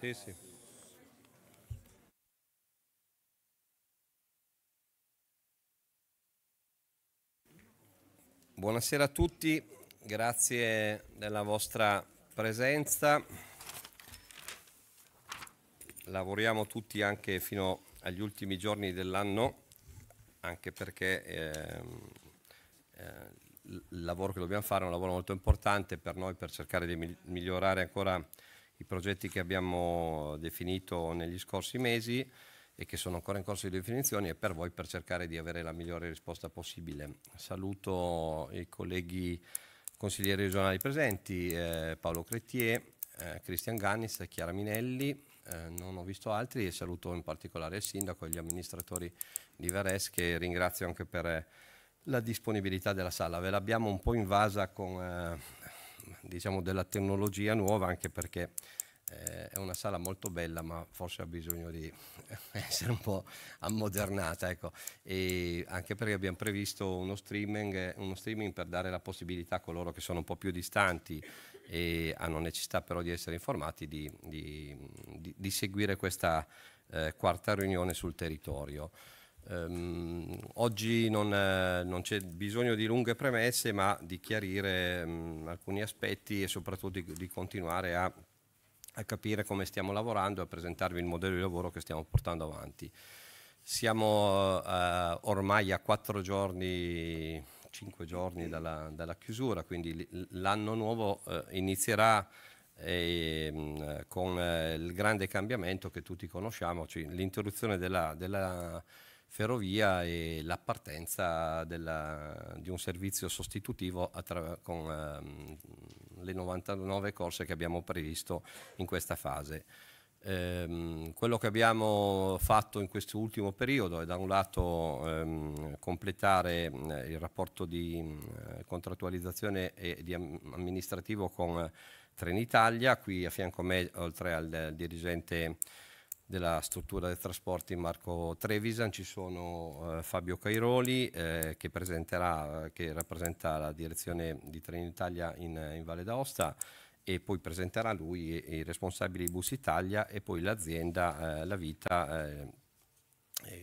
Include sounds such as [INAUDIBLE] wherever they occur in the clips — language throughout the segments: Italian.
Sì, sì. Buonasera a tutti, grazie della vostra presenza. Lavoriamo tutti anche fino agli ultimi giorni dell'anno, anche perché eh, eh, il lavoro che dobbiamo fare è un lavoro molto importante per noi per cercare di migliorare ancora i progetti che abbiamo definito negli scorsi mesi e che sono ancora in corso di definizione e per voi per cercare di avere la migliore risposta possibile. Saluto i colleghi consiglieri regionali presenti, eh, Paolo Cretier, eh, Cristian Gannis, Chiara Minelli, eh, non ho visto altri e saluto in particolare il sindaco e gli amministratori di Veres che ringrazio anche per eh, la disponibilità della sala. Ve l'abbiamo un po' invasa con eh, diciamo, della tecnologia nuova, anche perché eh, è una sala molto bella, ma forse ha bisogno di [LAUGHS] essere un po' ammodernata. Ecco. E anche perché abbiamo previsto uno streaming, uno streaming per dare la possibilità a coloro che sono un po' più distanti e hanno necessità però di essere informati di, di, di, di seguire questa eh, quarta riunione sul territorio. Um, oggi non, eh, non c'è bisogno di lunghe premesse, ma di chiarire um, alcuni aspetti e soprattutto di, di continuare a, a, capire come stiamo lavorando e a presentarvi il modello di lavoro che stiamo portando avanti. Siamo uh, ormai a quattro giorni, cinque giorni dalla, dalla chiusura, quindi l'anno nuovo uh, inizierà e, ehm, mh, con eh, il grande cambiamento che tutti conosciamo, cioè l'interruzione della, della ferrovia e la partenza della, di un servizio sostitutivo con um, le 99 corse che abbiamo previsto in questa fase. Ehm, quello che abbiamo fatto in questo ultimo periodo è da un lato ehm, completare eh, il rapporto di mh, eh, contrattualizzazione e di amministrativo con Trenitalia, qui a fianco a me oltre al, al eh, dirigente della struttura dei trasporti Marco Trevisan, ci sono eh, Fabio Cairoli eh, che, eh, che, rappresenta la direzione di Trenitalia in, in Valle d'Aosta e poi presenterà lui i responsabili di Bus Italia e poi l'azienda eh, La Vita,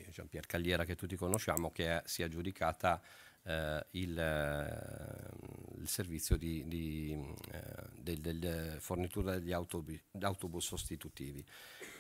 Gian eh, Pier Cagliera che tutti conosciamo, che è, si è aggiudicata eh, il, il, servizio di, di del, del fornitura degli autobus, autobus sostitutivi.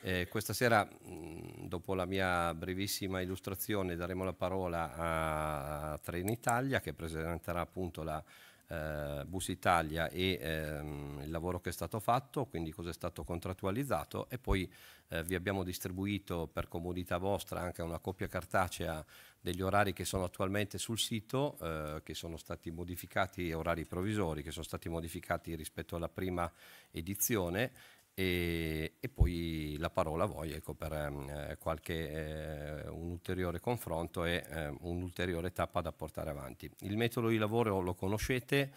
Eh, questa sera, mm, dopo la mia brevissima illustrazione, daremo la parola a, a Trenitalia che presenterà appunto la eh, Bus Italia e ehm, il lavoro che è stato fatto, quindi cosa è stato contrattualizzato e poi eh, vi abbiamo distribuito per comodità vostra anche una copia cartacea degli orari che sono attualmente sul sito, eh, che sono stati modificati, orari provvisori, che sono stati modificati rispetto alla prima edizione e, e, poi la parola a voi ecco, per ehm, eh, qualche, eh, un ulteriore confronto e eh, un'ulteriore tappa da portare avanti. Il metodo di lavoro lo conoscete,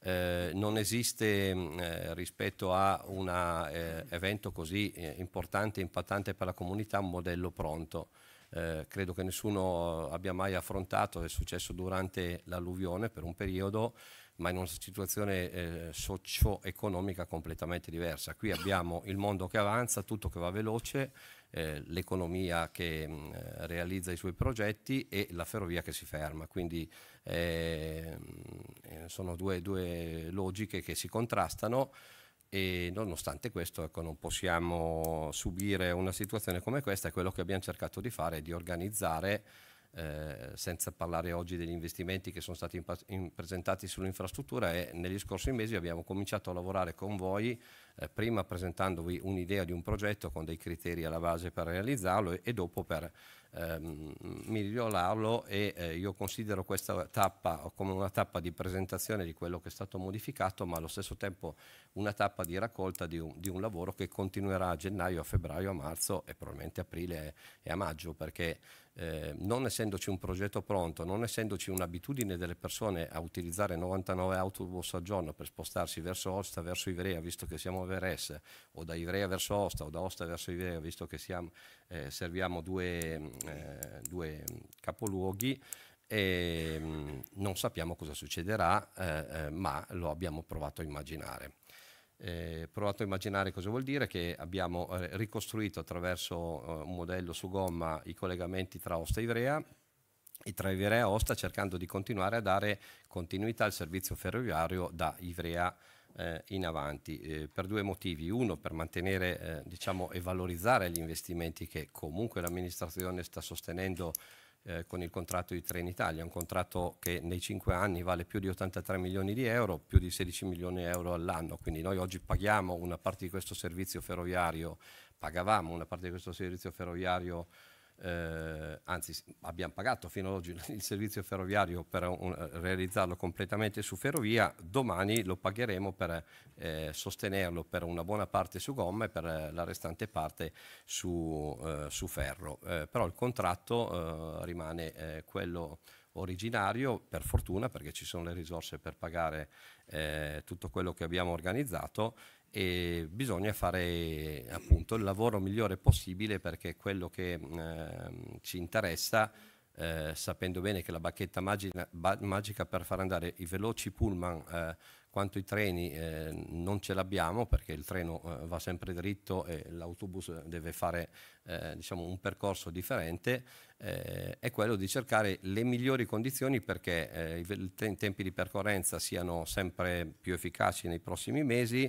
eh, non esiste mm, eh, rispetto a un eh, evento così importante e impattante per la comunità un modello pronto. credo che nessuno abbia mai affrontato, è successo durante l'alluvione per un periodo, ma in una situazione eh, socio-economica completamente diversa. Qui abbiamo il mondo che avanza, tutto che va veloce, eh, l'economia che mh, mm, realizza i suoi progetti e la ferrovia che si ferma. Quindi eh, mm, sono due, due, logiche che si contrastano e nonostante questo ecco, non possiamo subire una situazione come questa e quello che abbiamo cercato di fare è di organizzare eh, senza parlare oggi degli investimenti che sono stati presentati sull'infrastruttura e negli scorsi mesi abbiamo cominciato a lavorare con voi, eh, prima presentandovi un'idea di un progetto con dei criteri alla base per realizzarlo e, e dopo per ehm, migliorarlo e eh, io considero questa tappa come una tappa di presentazione di quello che è stato modificato, ma allo stesso tempo una tappa di raccolta di un, di un lavoro che continuerà a gennaio, a febbraio, a marzo e probabilmente aprile e a maggio, perché eh, non essendoci un progetto pronto, non essendoci un'abitudine delle persone a utilizzare 99 autobus al giorno per spostarsi verso Osta, verso Ivrea, visto che siamo a Veresse, o da Ivrea verso Osta, o da Osta verso Ivrea, visto che siamo, eh, serviamo due, eh, due capoluoghi, e, ehm, mh, non sappiamo cosa succederà, eh, eh, ma lo abbiamo provato a immaginare. Eh, provato a immaginare cosa vuol dire che abbiamo eh, ricostruito attraverso eh, un modello su gomma i collegamenti tra Osta e Ivrea e tra Ivrea e Osta cercando di continuare a dare continuità al servizio ferroviario da Ivrea eh, in avanti eh, per due motivi. Uno per mantenere diciamo, e valorizzare gli investimenti che comunque l'amministrazione sta sostenendo eh, con il contratto di Trenitalia, un contratto che nei cinque anni vale più di 83 milioni di euro, più di 16 milioni di euro all'anno, quindi noi oggi paghiamo una parte di questo servizio ferroviario, pagavamo una parte di questo servizio ferroviario eh, anzi abbiamo pagato fino ad oggi [LAUGHS] il servizio ferroviario per un, realizzarlo completamente su ferrovia, domani lo pagheremo per eh, sostenerlo per una buona parte su gomma e per eh, la restante parte su, eh, su ferro. Eh, però il contratto eh, rimane eh, quello originario, per fortuna perché ci sono le risorse per pagare tutto quello che abbiamo organizzato e bisogna fare appunto il lavoro migliore possibile perché quello che eh, ci interessa, eh, sapendo bene che la bacchetta magica, magica, per far andare i veloci pullman eh, quanto i treni eh, non ce l'abbiamo perché il treno eh, va sempre dritto e l'autobus deve fare eh, diciamo un percorso differente, è quello di cercare le migliori condizioni perché i tempi di percorrenza siano sempre più efficaci nei prossimi mesi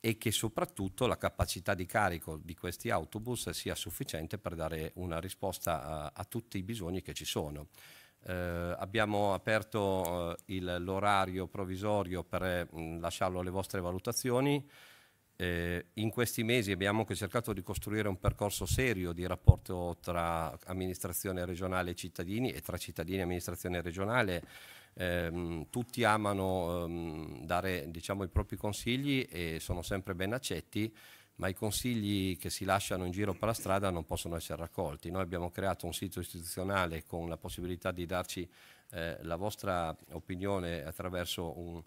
e che soprattutto la capacità di carico di questi autobus sia sufficiente per dare una risposta a, a tutti i bisogni che ci sono. Eh, abbiamo aperto eh, l'orario provvisorio per mh, mm, lasciarlo alle vostre valutazioni. Eh, in questi mesi abbiamo anche cercato di costruire un percorso serio di rapporto tra amministrazione regionale e cittadini e tra cittadini e amministrazione regionale ehm, tutti amano ehm, dare diciamo, i propri consigli e sono sempre ben accetti, ma i consigli che si lasciano in giro per la strada non possono essere raccolti. Noi abbiamo creato un sito istituzionale con la possibilità di darci eh, la vostra opinione attraverso un,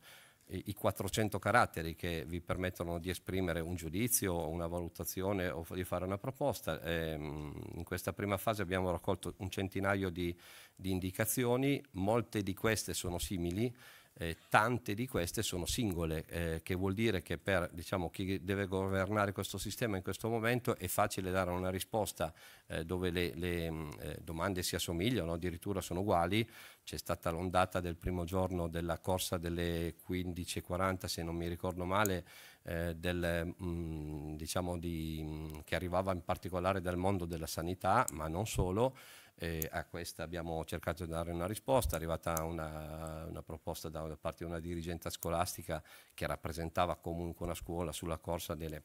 i 400 caratteri che vi permettono di esprimere un giudizio, una valutazione o di fare una proposta. Eh, in questa prima fase abbiamo raccolto un centinaio di, di indicazioni, molte di queste sono simili, eh, tante di queste sono singole, eh, che vuol dire che per diciamo, chi deve governare questo sistema in questo momento è facile dare una risposta eh, dove le, le mm, eh, domande si assomigliano, addirittura sono uguali. C'è stata l'ondata del primo giorno della corsa delle 15.40, se non mi ricordo male, eh, del, mh, mm, diciamo di, mm, che arrivava in particolare dal mondo della sanità, ma non solo e a questa abbiamo cercato di dare una risposta, è arrivata una, una proposta da, da parte di una dirigente scolastica che rappresentava comunque una scuola sulla corsa delle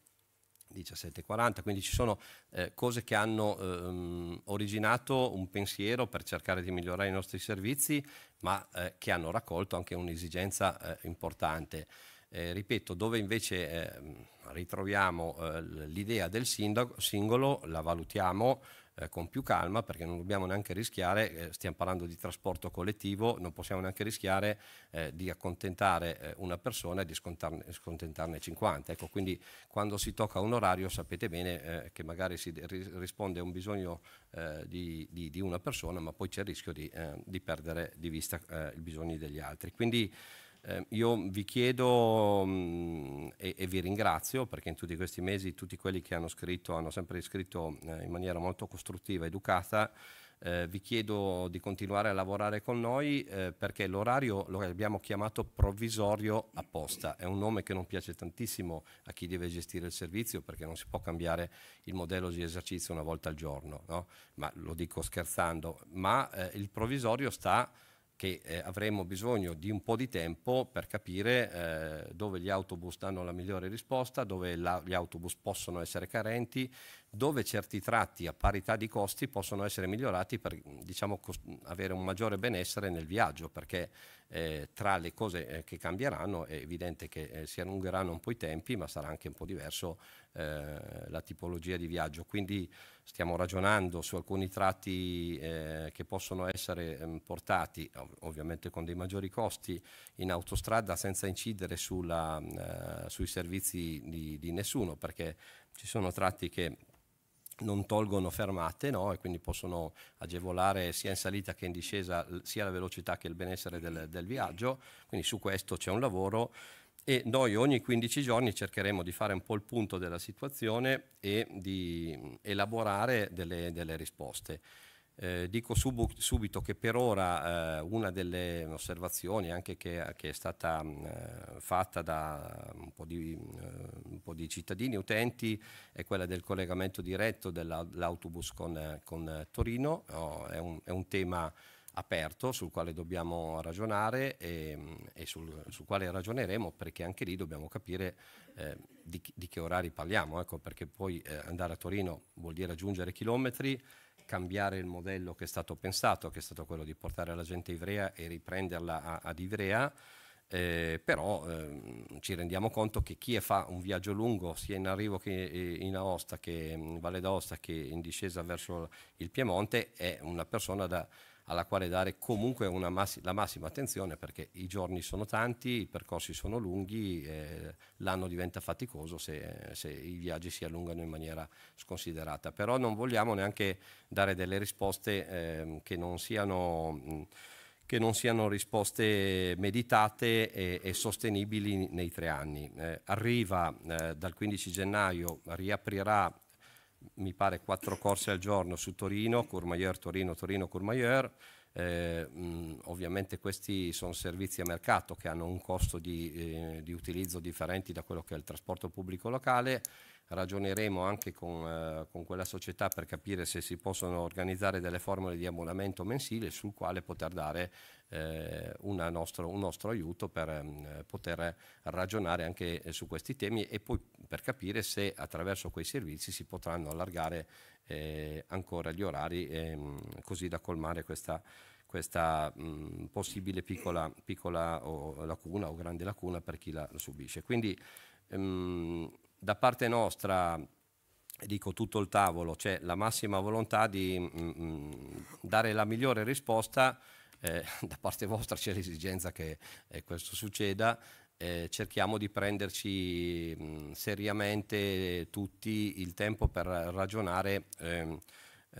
17.40, quindi ci sono eh, cose che hanno ehm, originato un pensiero per cercare di migliorare i nostri servizi, ma eh, che hanno raccolto anche un'esigenza eh, importante. Eh, ripeto, dove invece ehm, ritroviamo eh, l'idea del sindaco, singolo, la valutiamo, eh, con più calma perché non dobbiamo neanche rischiare, eh, stiamo parlando di trasporto collettivo, non possiamo neanche rischiare eh, di accontentare eh, una persona e di scontentarne 50. Ecco, quindi quando si tocca un orario sapete bene eh, che magari si risponde a un bisogno eh, di, di, di, una persona, ma poi c'è il rischio di, di perdere di vista i bisogni degli altri. Quindi, eh, io vi chiedo mh, mm, e, e, vi ringrazio perché in tutti questi mesi tutti quelli che hanno scritto hanno sempre scritto eh, in maniera molto costruttiva, educata. Eh, vi chiedo di continuare a lavorare con noi eh, perché l'orario lo abbiamo chiamato provvisorio apposta, è un nome che non piace tantissimo a chi deve gestire il servizio perché non si può cambiare il modello di esercizio una volta al giorno, no? ma lo dico scherzando, ma eh, il provvisorio sta che eh, avremo bisogno di un po' di tempo per capire eh, dove gli autobus danno la migliore risposta, dove la, gli autobus possono essere carenti, dove certi tratti a parità di costi possono essere migliorati per diciamo, avere un maggiore benessere nel viaggio, perché eh, tra le cose eh, che cambieranno è evidente che eh, si allungheranno un po' i tempi, ma sarà anche un po' diverso eh, la tipologia di viaggio. Quindi, stiamo ragionando su alcuni tratti eh, che possono essere eh, portati, ovviamente con dei maggiori costi, in autostrada senza incidere sulla, eh, sui servizi di, di, nessuno, perché ci sono tratti che non tolgono fermate no? e quindi possono agevolare sia in salita che in discesa sia la velocità che il benessere del, del viaggio, quindi su questo c'è un lavoro e noi ogni 15 giorni cercheremo di fare un po' il punto della situazione e di elaborare delle, delle risposte. Eh, dico sub, subito che per ora eh, una delle osservazioni anche che, che è stata mh, fatta da un po, di, uh, un po, di, cittadini utenti è quella del collegamento diretto dell'autobus con, con Torino, oh, è, un, è un tema aperto sul quale dobbiamo ragionare e, e sul, sul, quale ragioneremo perché anche lì dobbiamo capire eh, di, di, che orari parliamo, ecco, perché poi eh, andare a Torino vuol dire aggiungere chilometri, cambiare il modello che è stato pensato, che è stato quello di portare la gente a Ivrea e riprenderla a, ad Ivrea. Eh, però ehm, ci rendiamo conto che chi fa un viaggio lungo sia in arrivo che eh, in Aosta che in Valle d'Aosta che in discesa verso il Piemonte è una persona da, alla quale dare comunque massi- la massima attenzione perché i giorni sono tanti, i percorsi sono lunghi, eh, l'anno diventa faticoso se, se, i viaggi si allungano in maniera sconsiderata. Però non vogliamo neanche dare delle risposte eh, che non siano... Mh, che non siano risposte meditate e, e sostenibili nei tre anni. Eh, arriva eh, dal 15 gennaio, riaprirà mi pare quattro corse al giorno su Torino, Courmayeur, Torino, Torino, Courmayeur. Eh, ovviamente questi sono servizi a mercato che hanno un costo di, eh, di, utilizzo differenti da quello che è il trasporto pubblico locale, ragioneremo anche con, eh, con, quella società per capire se si possono organizzare delle formule di abbonamento mensile sul quale poter dare eh, nostro, un nostro aiuto per eh, poter ragionare anche eh, su questi temi e poi per capire se attraverso quei servizi si potranno allargare eh, ancora gli orari ehm, così da colmare questa questa mh, mm, possibile piccola, piccola o lacuna o grande lacuna per chi la, la subisce. Quindi mh, ehm, da parte nostra, dico tutto il tavolo, c'è la massima volontà di mh, mm, mm, dare la migliore risposta, eh, [LAUGHS] da parte vostra c'è l'esigenza che eh, questo succeda, eh, cerchiamo di prenderci mh, mm, seriamente tutti il tempo per ragionare ehm,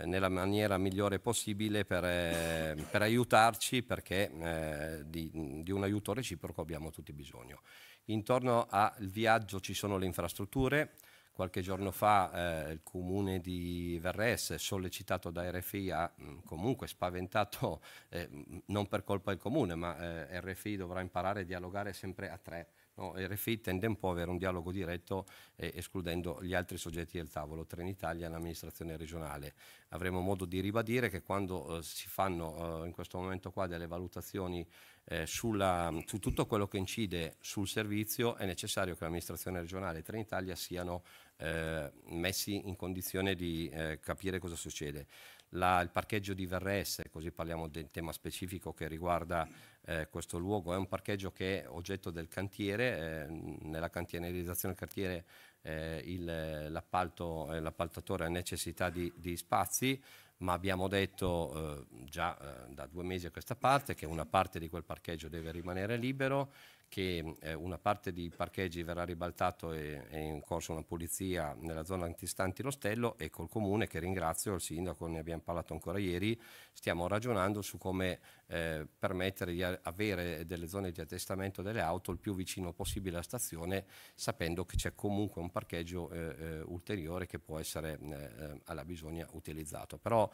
nella maniera migliore possibile per, eh, per aiutarci perché eh, di, di, un aiuto reciproco abbiamo tutti bisogno. Intorno al viaggio ci sono le infrastrutture. Qualche giorno fa eh, il comune di Verres, sollecitato da RFI, ha mh, mm, comunque spaventato, [LAUGHS] eh, non per colpa del comune, ma eh, RFI dovrà imparare a dialogare sempre a tre No, RFI tende un po' ad avere un dialogo diretto eh, escludendo gli altri soggetti del tavolo, Trenitalia e l'amministrazione regionale. Avremo modo di ribadire che quando eh, si fanno eh, in questo momento qua delle valutazioni eh, sulla, su tutto quello che incide sul servizio è necessario che l'amministrazione regionale e Trenitalia siano eh, messi in condizione di eh, capire cosa succede. La, il parcheggio di Verresse, così parliamo del tema specifico che riguarda eh, questo luogo, è un parcheggio che è oggetto del cantiere, eh, nella cantierizzazione del cantiere eh, eh, l'appaltatore ha necessità di, di spazi, ma abbiamo detto eh, già eh, da due mesi a questa parte che una parte di quel parcheggio deve rimanere libero che eh, una parte di parcheggi verrà ribaltato e è in corso una pulizia nella zona antistante l'ostello e col comune che ringrazio il sindaco, ne abbiamo parlato ancora ieri, stiamo ragionando su come eh, permettere di avere delle zone di attestamento delle auto il più vicino possibile alla stazione sapendo che c'è comunque un parcheggio eh, eh ulteriore che può essere eh, eh, alla bisogna utilizzato. Però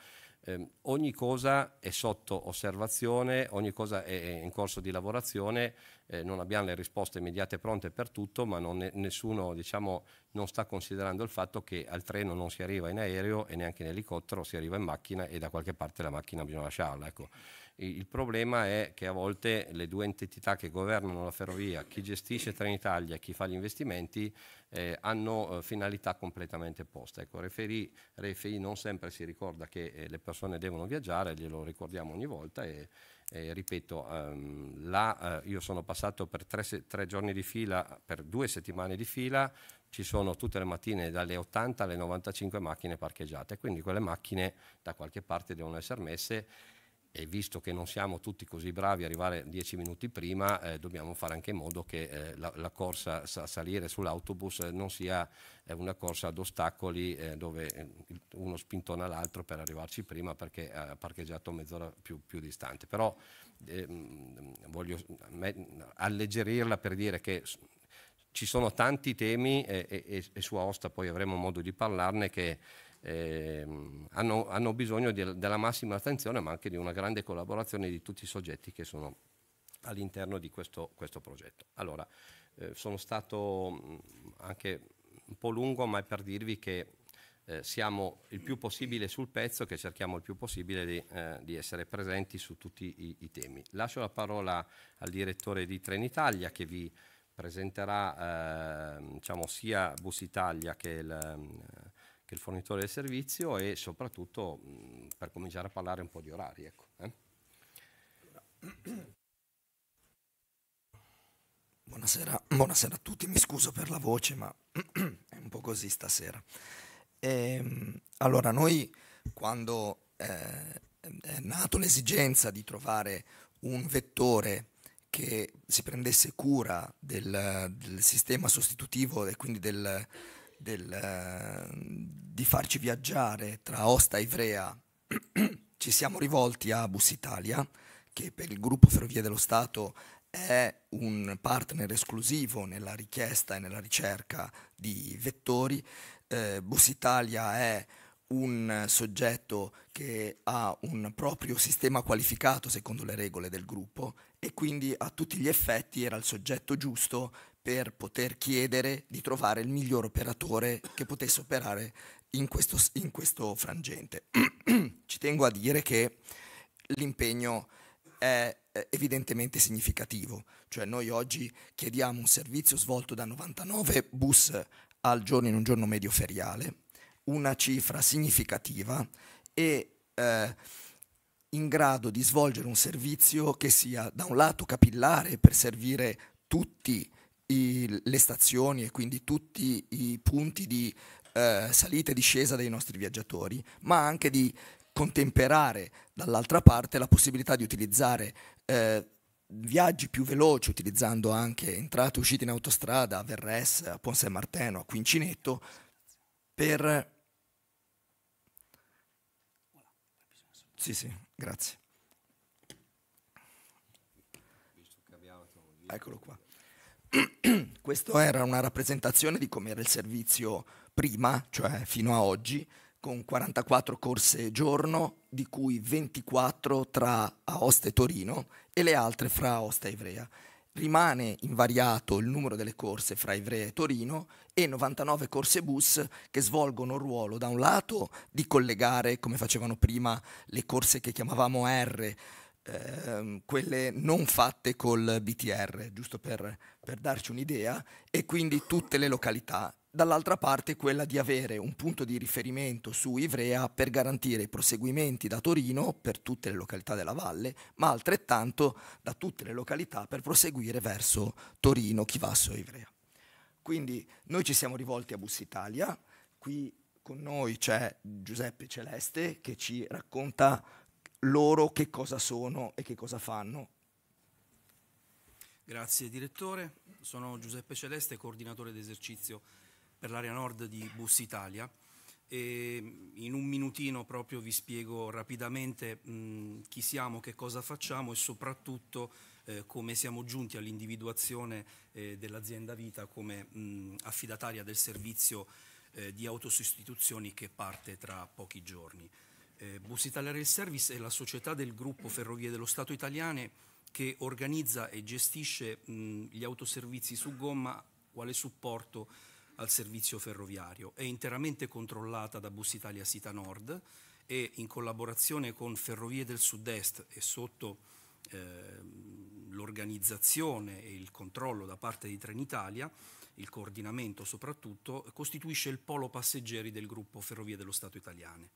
eh, ogni cosa è sotto osservazione, ogni cosa è, in corso di lavorazione, eh, non abbiamo le risposte immediate pronte per tutto, ma non, nessuno diciamo, non sta considerando il fatto che al treno non si arriva in aereo e neanche in elicottero, si arriva in macchina e da qualche parte la macchina bisogna lasciarla. Ecco. Il problema è che a volte le due entità che governano la ferrovia, chi gestisce Trenitalia e chi fa gli investimenti, eh, hanno eh, finalità completamente opposte. Ecco, Referi, Referi, non sempre si ricorda che eh, le persone devono viaggiare, glielo ricordiamo ogni volta e, e ripeto, ehm, là eh, io sono passato per tre, tre giorni di fila, per due settimane di fila, ci sono tutte le mattine dalle 80 alle 95 macchine parcheggiate, quindi quelle macchine da qualche parte devono essere messe e visto che non siamo tutti così bravi a arrivare dieci minuti prima, eh, dobbiamo fare anche in modo che eh, la, la, corsa a salire sull'autobus non sia eh, una corsa ad ostacoli eh, dove eh, uno spintona l'altro per arrivarci prima perché ha parcheggiato mezz'ora più, più, distante. Però ehm, voglio alleggerirla per dire che ci sono tanti temi eh, e, e, e su Aosta poi avremo modo di parlarne che eh, hanno, hanno, bisogno di, della massima attenzione ma anche di una grande collaborazione di tutti i soggetti che sono all'interno di questo, questo, progetto. Allora, eh, sono stato mm, anche un po' lungo, ma è per dirvi che eh, siamo il più possibile sul pezzo, che cerchiamo il più possibile di, eh, di essere presenti su tutti i, i, temi. Lascio la parola al direttore di Trenitalia che vi presenterà ehm, diciamo, sia Bus Italia che il il fornitore del servizio e soprattutto mh, per cominciare a parlare un po' di orari. Ecco, eh? buonasera, buonasera, a tutti, mi scuso per la voce ma [CLEARS THROAT] è un po' così stasera. E, ehm, allora noi quando eh, è nata l'esigenza di trovare un vettore che si prendesse cura del, del sistema sostitutivo e quindi del, del, eh, di farci viaggiare tra Osta e Ivrea, [CLEARS THROAT] ci siamo rivolti a Bus Italia, che per il gruppo Ferrovie dello Stato è un partner esclusivo nella richiesta e nella ricerca di vettori. Eh, Bus Italia è un soggetto che ha un proprio sistema qualificato secondo le regole del gruppo e quindi a tutti gli effetti era il soggetto giusto per poter chiedere di trovare il miglior operatore che potesse operare in questo, in questo frangente. [CLEARS THROAT] Ci tengo a dire che l'impegno è evidentemente significativo, cioè noi oggi chiediamo un servizio svolto da 99 bus al giorno in un giorno medio feriale, una cifra significativa e eh, in grado di svolgere un servizio che sia da un lato capillare per servire tutti i, le stazioni e quindi tutti i punti di eh, salita e discesa dei nostri viaggiatori, ma anche di contemperare dall'altra parte la possibilità di utilizzare eh, viaggi più veloci utilizzando anche entrate e uscite in autostrada a Verres, a Ponte San Martino, a Quincinetto per Sì, sì, grazie. Eccolo qua. [CLEARS THROAT] Questa era una rappresentazione di come era il servizio prima, cioè fino a oggi, con 44 corse giorno, di cui 24 tra Aosta e Torino e le altre fra Aosta e Ivrea. Rimane invariato il numero delle corse fra Ivrea e Torino e 99 corse bus che svolgono il ruolo da un lato di collegare, come facevano prima le corse che chiamavamo R, ehm, quelle non fatte col BTR, giusto per, per darci un'idea, e quindi tutte le località dall'altra parte quella di avere un punto di riferimento su Ivrea per garantire i proseguimenti da Torino per tutte le località della valle, ma altrettanto da tutte le località per proseguire verso Torino, Chivasso e Ivrea. Quindi noi ci siamo rivolti a Bus Italia, qui con noi c'è Giuseppe Celeste che ci racconta loro che cosa sono e che cosa fanno. Grazie direttore, sono Giuseppe Celeste, coordinatore d'esercizio per l'area nord di Bus Italia e in un minutino proprio vi spiego rapidamente mh, chi siamo, che cosa facciamo e soprattutto eh, come siamo giunti all'individuazione eh, dell'azienda Vita come mh, affidataria del servizio eh, di autosostituzioni che parte tra pochi giorni. Eh, Bus Italia Rail Service è la società del gruppo Ferrovie dello Stato italiane che organizza e gestisce mh, gli autoservizi su gomma quale supporto al servizio ferroviario. È interamente controllata da Bus Italia Sita Nord e in collaborazione con Ferrovie del Sud-Est e sotto eh, l'organizzazione e il controllo da parte di Trenitalia, il coordinamento soprattutto, costituisce il polo passeggeri del gruppo Ferrovie dello Stato italiane.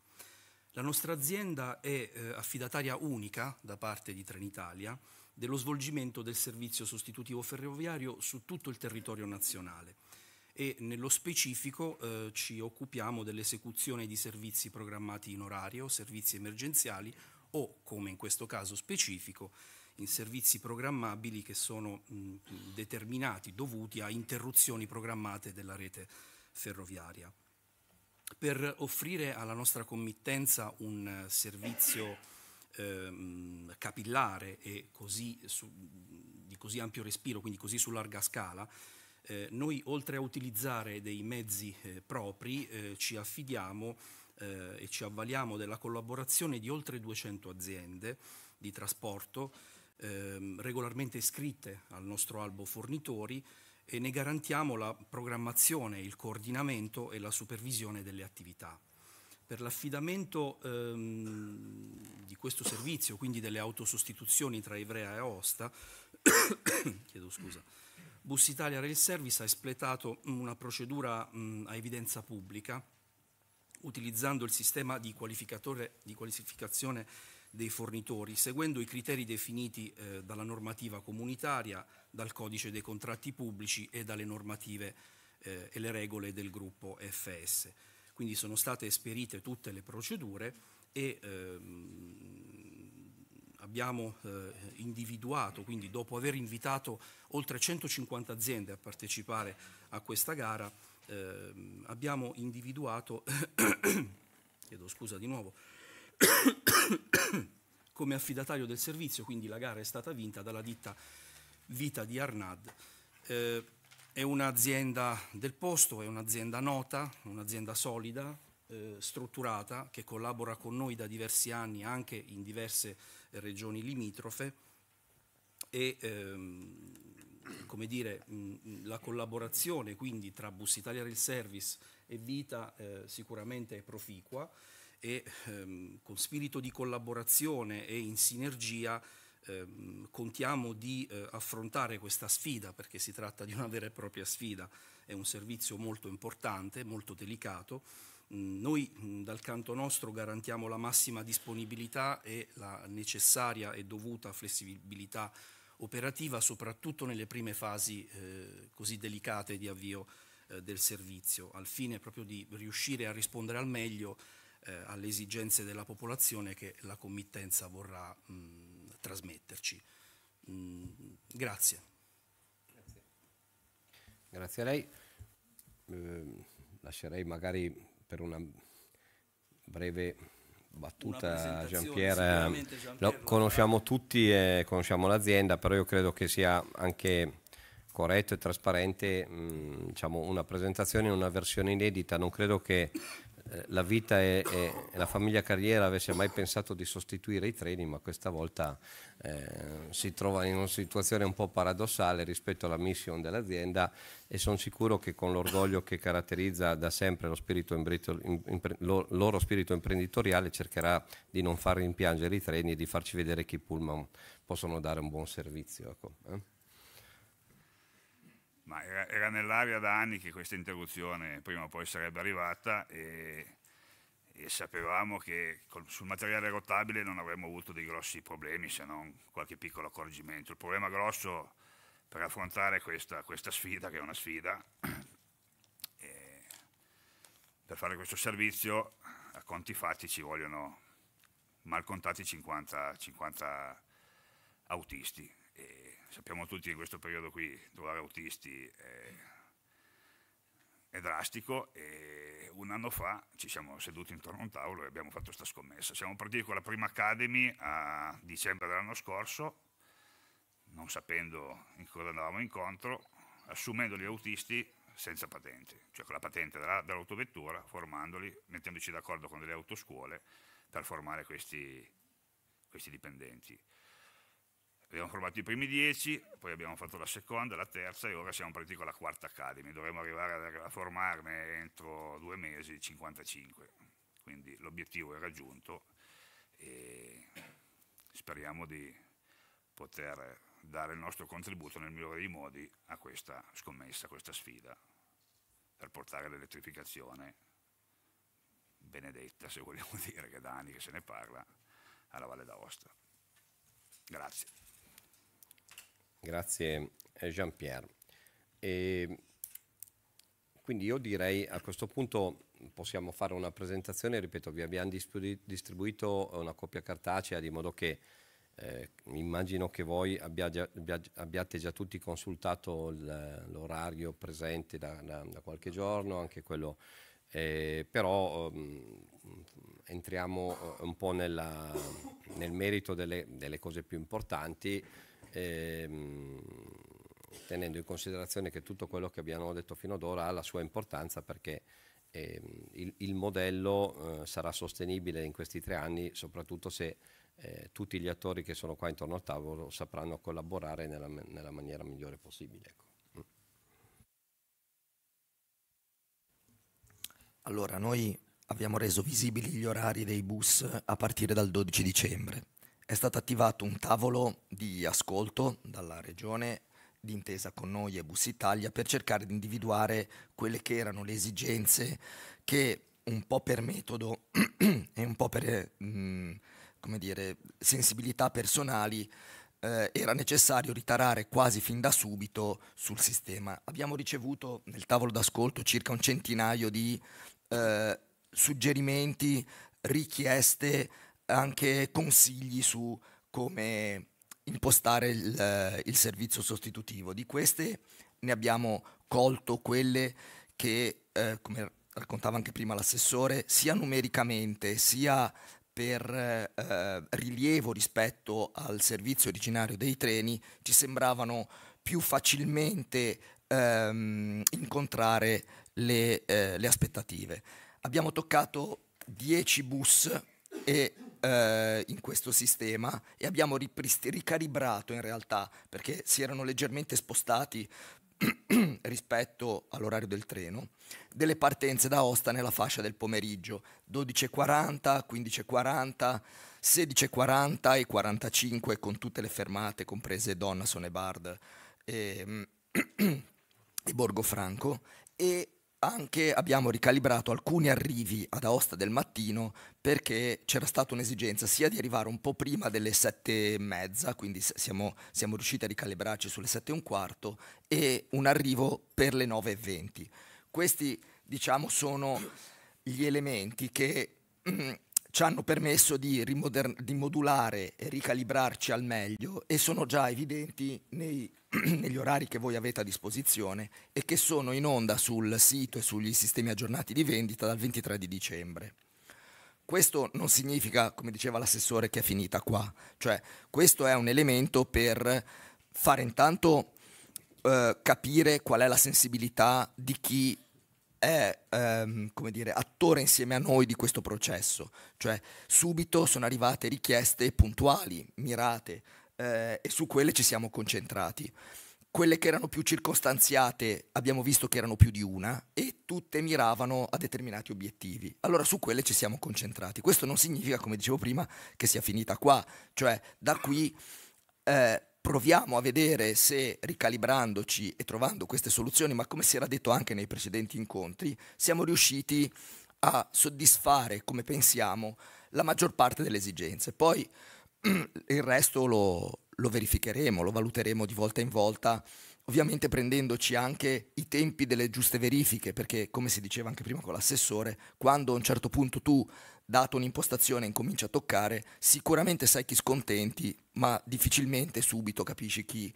La nostra azienda è eh, affidataria unica da parte di Trenitalia dello svolgimento del servizio sostitutivo ferroviario su tutto il territorio nazionale e nello specifico eh, ci occupiamo dell'esecuzione di servizi programmati in orario, servizi emergenziali o, come in questo caso specifico, in servizi programmabili che sono mh, determinati, dovuti a interruzioni programmate della rete ferroviaria per offrire alla nostra committenza un eh, servizio ehm, capillare e così su, di così ampio respiro, quindi così su larga scala, eh, noi oltre a utilizzare dei mezzi eh, propri eh, ci affidiamo eh, e ci avvaliamo della collaborazione di oltre 200 aziende di trasporto ehm, regolarmente iscritte al nostro albo fornitori e ne garantiamo la programmazione, il coordinamento e la supervisione delle attività. Per l'affidamento ehm, di questo servizio, quindi delle autosostituzioni tra Ivrea e Osta, [COUGHS] chiedo scusa, Bus Italia Rail Service ha espletato una procedura mh, a evidenza pubblica utilizzando il sistema di, di qualificazione dei fornitori, seguendo i criteri definiti eh, dalla normativa comunitaria, dal codice dei contratti pubblici e dalle normative eh, e le regole del gruppo FS. Quindi sono state esperite tutte le procedure e ehm, abbiamo eh, individuato, quindi dopo aver invitato oltre 150 aziende a partecipare a questa gara, ehm, abbiamo individuato, [COUGHS] chiedo scusa di nuovo, [COUGHS] come affidatario del servizio, quindi la gara è stata vinta dalla ditta Vita di Arnad. Eh, è un'azienda del posto, è un'azienda nota, un'azienda solida, eh, strutturata, che collabora con noi da diversi anni anche in diverse regioni limitrofe e ehm, come dire, mh, mm, la collaborazione quindi tra Bus Italia Rail Service e Vita eh, sicuramente è proficua e ehm, con spirito di collaborazione e in sinergia ehm, contiamo di eh, affrontare questa sfida perché si tratta di una vera e propria sfida, è un servizio molto importante, molto delicato. Mm, noi mm, dal canto nostro garantiamo la massima disponibilità e la necessaria e dovuta flessibilità operativa soprattutto nelle prime fasi eh, così delicate di avvio eh, del servizio, al fine proprio di riuscire a rispondere al meglio eh, alle esigenze della popolazione che la committenza vorrà mh, trasmetterci. Mh, mm, grazie. grazie. Grazie a lei. Eh, lascerei magari per una breve battuta Giampier. Lo conosciamo tutti e conosciamo l'azienda, però io credo che sia anche corretto e trasparente mh, diciamo, una presentazione in una versione inedita. Non credo che eh, la vita e, e, la famiglia carriera avesse mai pensato di sostituire i treni, ma questa volta eh, si trova in una situazione un po' paradossale rispetto alla mission dell'azienda e sono sicuro che con l'orgoglio che caratterizza da sempre lo spirito in, in, lo, loro spirito imprenditoriale cercherà di non far rimpiangere i treni e di farci vedere che i pullman possono dare un buon servizio. Ecco, eh? ma era, era nell'aria da anni che questa interruzione prima o poi sarebbe arrivata e, e sapevamo che col, sul materiale rotabile non avremmo avuto dei grossi problemi se non qualche piccolo accorgimento. Il problema grosso per affrontare questa, questa sfida, che è una sfida, eh, [CLEARS THROAT] per fare questo servizio a conti fatti ci vogliono malcontati 50, 50 autisti sappiamo tutti che in questo periodo qui, trovare autisti è, è drastico e un anno fa ci siamo seduti intorno a un tavolo e abbiamo fatto questa scommessa. Siamo partiti con la prima Academy a dicembre dell'anno scorso, non sapendo in cosa andavamo incontro, assumendo gli autisti senza patente, cioè con la patente dell'autovettura, formandoli, mettendoci d'accordo con delle autoscuole per formare questi, questi dipendenti abbiamo formato i primi dieci, poi abbiamo fatto la seconda, la terza e ora siamo partiti con la quarta Academy, dovremmo arrivare a formarne entro due mesi 55, quindi l'obiettivo è raggiunto e speriamo di poter dare il nostro contributo nel migliore dei modi a questa scommessa, a questa sfida, per portare l'elettrificazione benedetta, se vogliamo [LAUGHS] dire, che da anni che se ne parla, alla Valle d'Aosta. Grazie. Grazie eh, Jean-Pierre. E quindi io direi a questo punto possiamo fare una presentazione, ripeto, vi abbiamo distribuito una copia cartacea di modo che eh, immagino che voi abbiate già tutti consultato l'orario presente da, da, da, qualche giorno, anche quello, eh, però um, entriamo eh, un po' nella, nel merito delle, delle cose più importanti ehm, tenendo in considerazione che tutto quello che abbiamo detto fino ad ora ha la sua importanza perché ehm, il, il, modello eh, sarà sostenibile in questi tre anni, soprattutto se eh, tutti gli attori che sono qua intorno al tavolo sapranno collaborare nella, nella maniera migliore possibile. Ecco. Mm. Allora, noi abbiamo reso visibili gli orari dei bus a partire dal 12 dicembre è stato attivato un tavolo di ascolto dalla Regione d'intesa con noi e Bus Italia per cercare di individuare quelle che erano le esigenze che un po' per metodo [CLEARS THROAT] e un po' per mh, mm, dire, sensibilità personali eh, era necessario ritarare quasi fin da subito sul sistema. Abbiamo ricevuto nel tavolo d'ascolto circa un centinaio di eh, suggerimenti, richieste, anche consigli su come impostare il, il servizio sostitutivo. Di queste ne abbiamo colto quelle che, eh, come raccontava anche prima l'assessore, sia numericamente sia per eh, rilievo rispetto al servizio originario dei treni ci sembravano più facilmente ehm, incontrare le, eh, le aspettative. Abbiamo toccato 10 bus e eh, in questo sistema e abbiamo ricalibrato in realtà perché si erano leggermente spostati [CLEARS THROAT] rispetto all'orario del treno, delle partenze da Osta nella fascia del pomeriggio, 12.40, 15.40, 16.40 e 45 con tutte le fermate, comprese Donna, Sonebard e, ehm, [CLEARS THROAT] e Borgo Franco, e anche abbiamo ricalibrato alcuni arrivi ad Aosta del mattino perché c'era stata un'esigenza sia di arrivare un po' prima delle sette e mezza, quindi siamo, siamo riusciti a ricalibrarci sulle sette e un quarto, e un arrivo per le nove e venti. Questi, diciamo, sono gli elementi che mm, ci hanno permesso di, di modulare e ricalibrarci al meglio e sono già evidenti nei [CLEARS THROAT] negli orari che voi avete a disposizione e che sono in onda sul sito e sugli sistemi aggiornati di vendita dal 23 di dicembre. Questo non significa, come diceva l'assessore, che è finita qua, cioè questo è un elemento per fare intanto eh, capire qual è la sensibilità di chi è ehm, come dire, attore insieme a noi di questo processo, cioè subito sono arrivate richieste puntuali, mirate, eh, e su quelle ci siamo concentrati. Quelle che erano più circostanziate abbiamo visto che erano più di una e tutte miravano a determinati obiettivi. Allora su quelle ci siamo concentrati. Questo non significa, come dicevo prima, che sia finita qua, cioè da qui eh, proviamo a vedere se ricalibrandoci e trovando queste soluzioni, ma come si era detto anche nei precedenti incontri, siamo riusciti a soddisfare, come pensiamo, la maggior parte delle esigenze. Poi [CLEARS THROAT] il resto lo, lo verificheremo, lo valuteremo di volta in volta, ovviamente prendendoci anche i tempi delle giuste verifiche, perché come si diceva anche prima con l'assessore, quando a un certo punto tu, dato un'impostazione, incominci a toccare, sicuramente sai chi scontenti, ma difficilmente subito capisci chi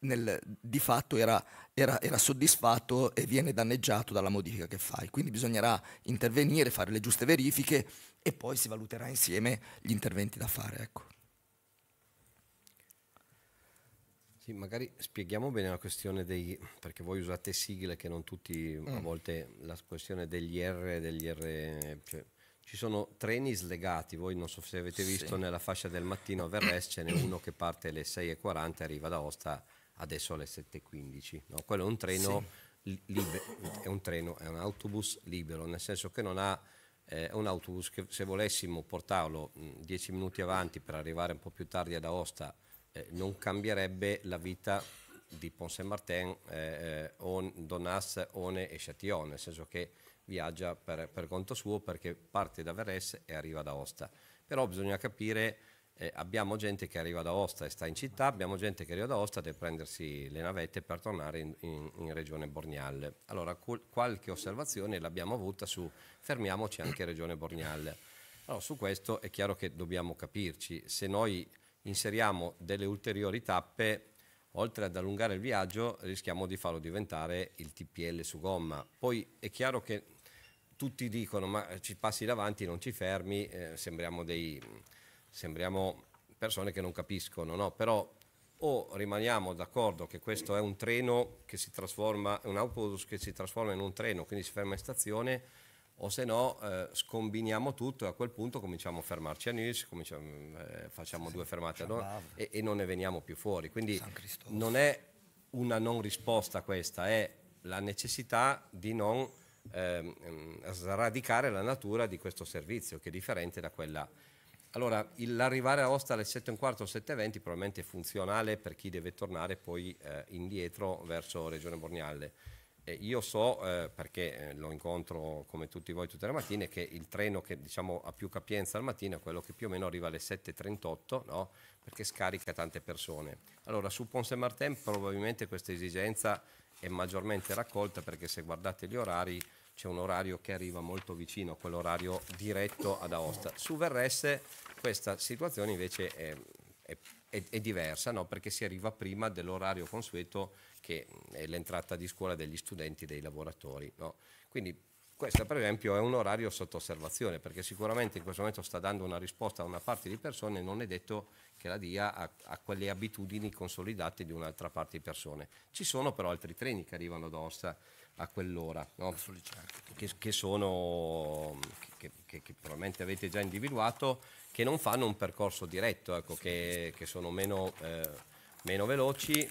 nel, di fatto era, era, era, soddisfatto e viene danneggiato dalla modifica che fai. Quindi bisognerà intervenire, fare le giuste verifiche e poi si valuterà insieme gli interventi da fare. Ecco. Sì, magari spieghiamo bene la questione dei... perché voi usate sigle che non tutti, mm. a volte la questione degli R, degli R... Cioè, ci sono treni slegati, voi non so se avete visto sì. nella fascia del mattino a Verres ce n'è uno che parte alle 6.40 e arriva da Osta adesso alle 7.15. No? Quello è un treno sì. libero, è un treno, è un autobus libero, nel senso che non ha eh, un autobus che se volessimo portarlo 10 mm, minuti avanti per arrivare un po' più tardi ad Aosta eh, non cambierebbe la vita di Pont Saint-Martin, eh, eh, on, Donas, One e Châtillon, nel senso che viaggia per, per conto suo perché parte da Verres e arriva ad Aosta. Però bisogna capire eh, abbiamo gente che arriva da Osta e sta in città, abbiamo gente che arriva da Osta per prendersi le navette per tornare in, in, in regione Borgnale. Allora qual- qualche osservazione l'abbiamo avuta su fermiamoci anche in regione Borgnale. Allora su questo è chiaro che dobbiamo capirci, se noi inseriamo delle ulteriori tappe oltre ad allungare il viaggio rischiamo di farlo diventare il TPL su gomma. Poi è chiaro che tutti dicono ma ci passi davanti, non ci fermi, eh, sembriamo dei sembriamo persone che non capiscono, no? Però o rimaniamo d'accordo che questo è un treno che si trasforma, un autobus che si trasforma in un treno, quindi si ferma in stazione, o se no eh, scombiniamo tutto e a quel punto cominciamo a fermarci a Nice, eh, facciamo sì, due fermate all'ora e, e, non ne veniamo più fuori. Quindi non è una non risposta questa, è la necessità di non ehm, ehm sradicare la natura di questo servizio che è differente da quella allora, l'arrivare a Osta alle 7 e un 7.15 o 20 probabilmente è funzionale per chi deve tornare poi eh, indietro verso Regione Borniale. Eh, io so, eh, perché eh, lo incontro come tutti voi tutte le mattine, che il treno che diciamo, ha più capienza al mattino è quello che più o meno arriva alle 7.38, no? perché scarica tante persone. Allora, su Ponce Martin probabilmente questa esigenza è maggiormente raccolta perché se guardate gli orari c'è un orario che arriva molto vicino a quell'orario diretto ad Aosta. Su VRS questa situazione invece è, è, è, è diversa no? perché si arriva prima dell'orario consueto che mm, è l'entrata di scuola degli studenti e dei lavoratori. No? Quindi questo per esempio è un orario sotto osservazione perché sicuramente in questo momento sta dando una risposta a una parte di persone e non è detto che la dia a, a quelle abitudini consolidate di un'altra parte di persone. Ci sono però altri treni che arrivano ad Aosta a quell'ora, no? che, che, sono, che, che, che, probabilmente avete già individuato, che non fanno un percorso diretto, ecco, che, sono meno, eh, meno veloci.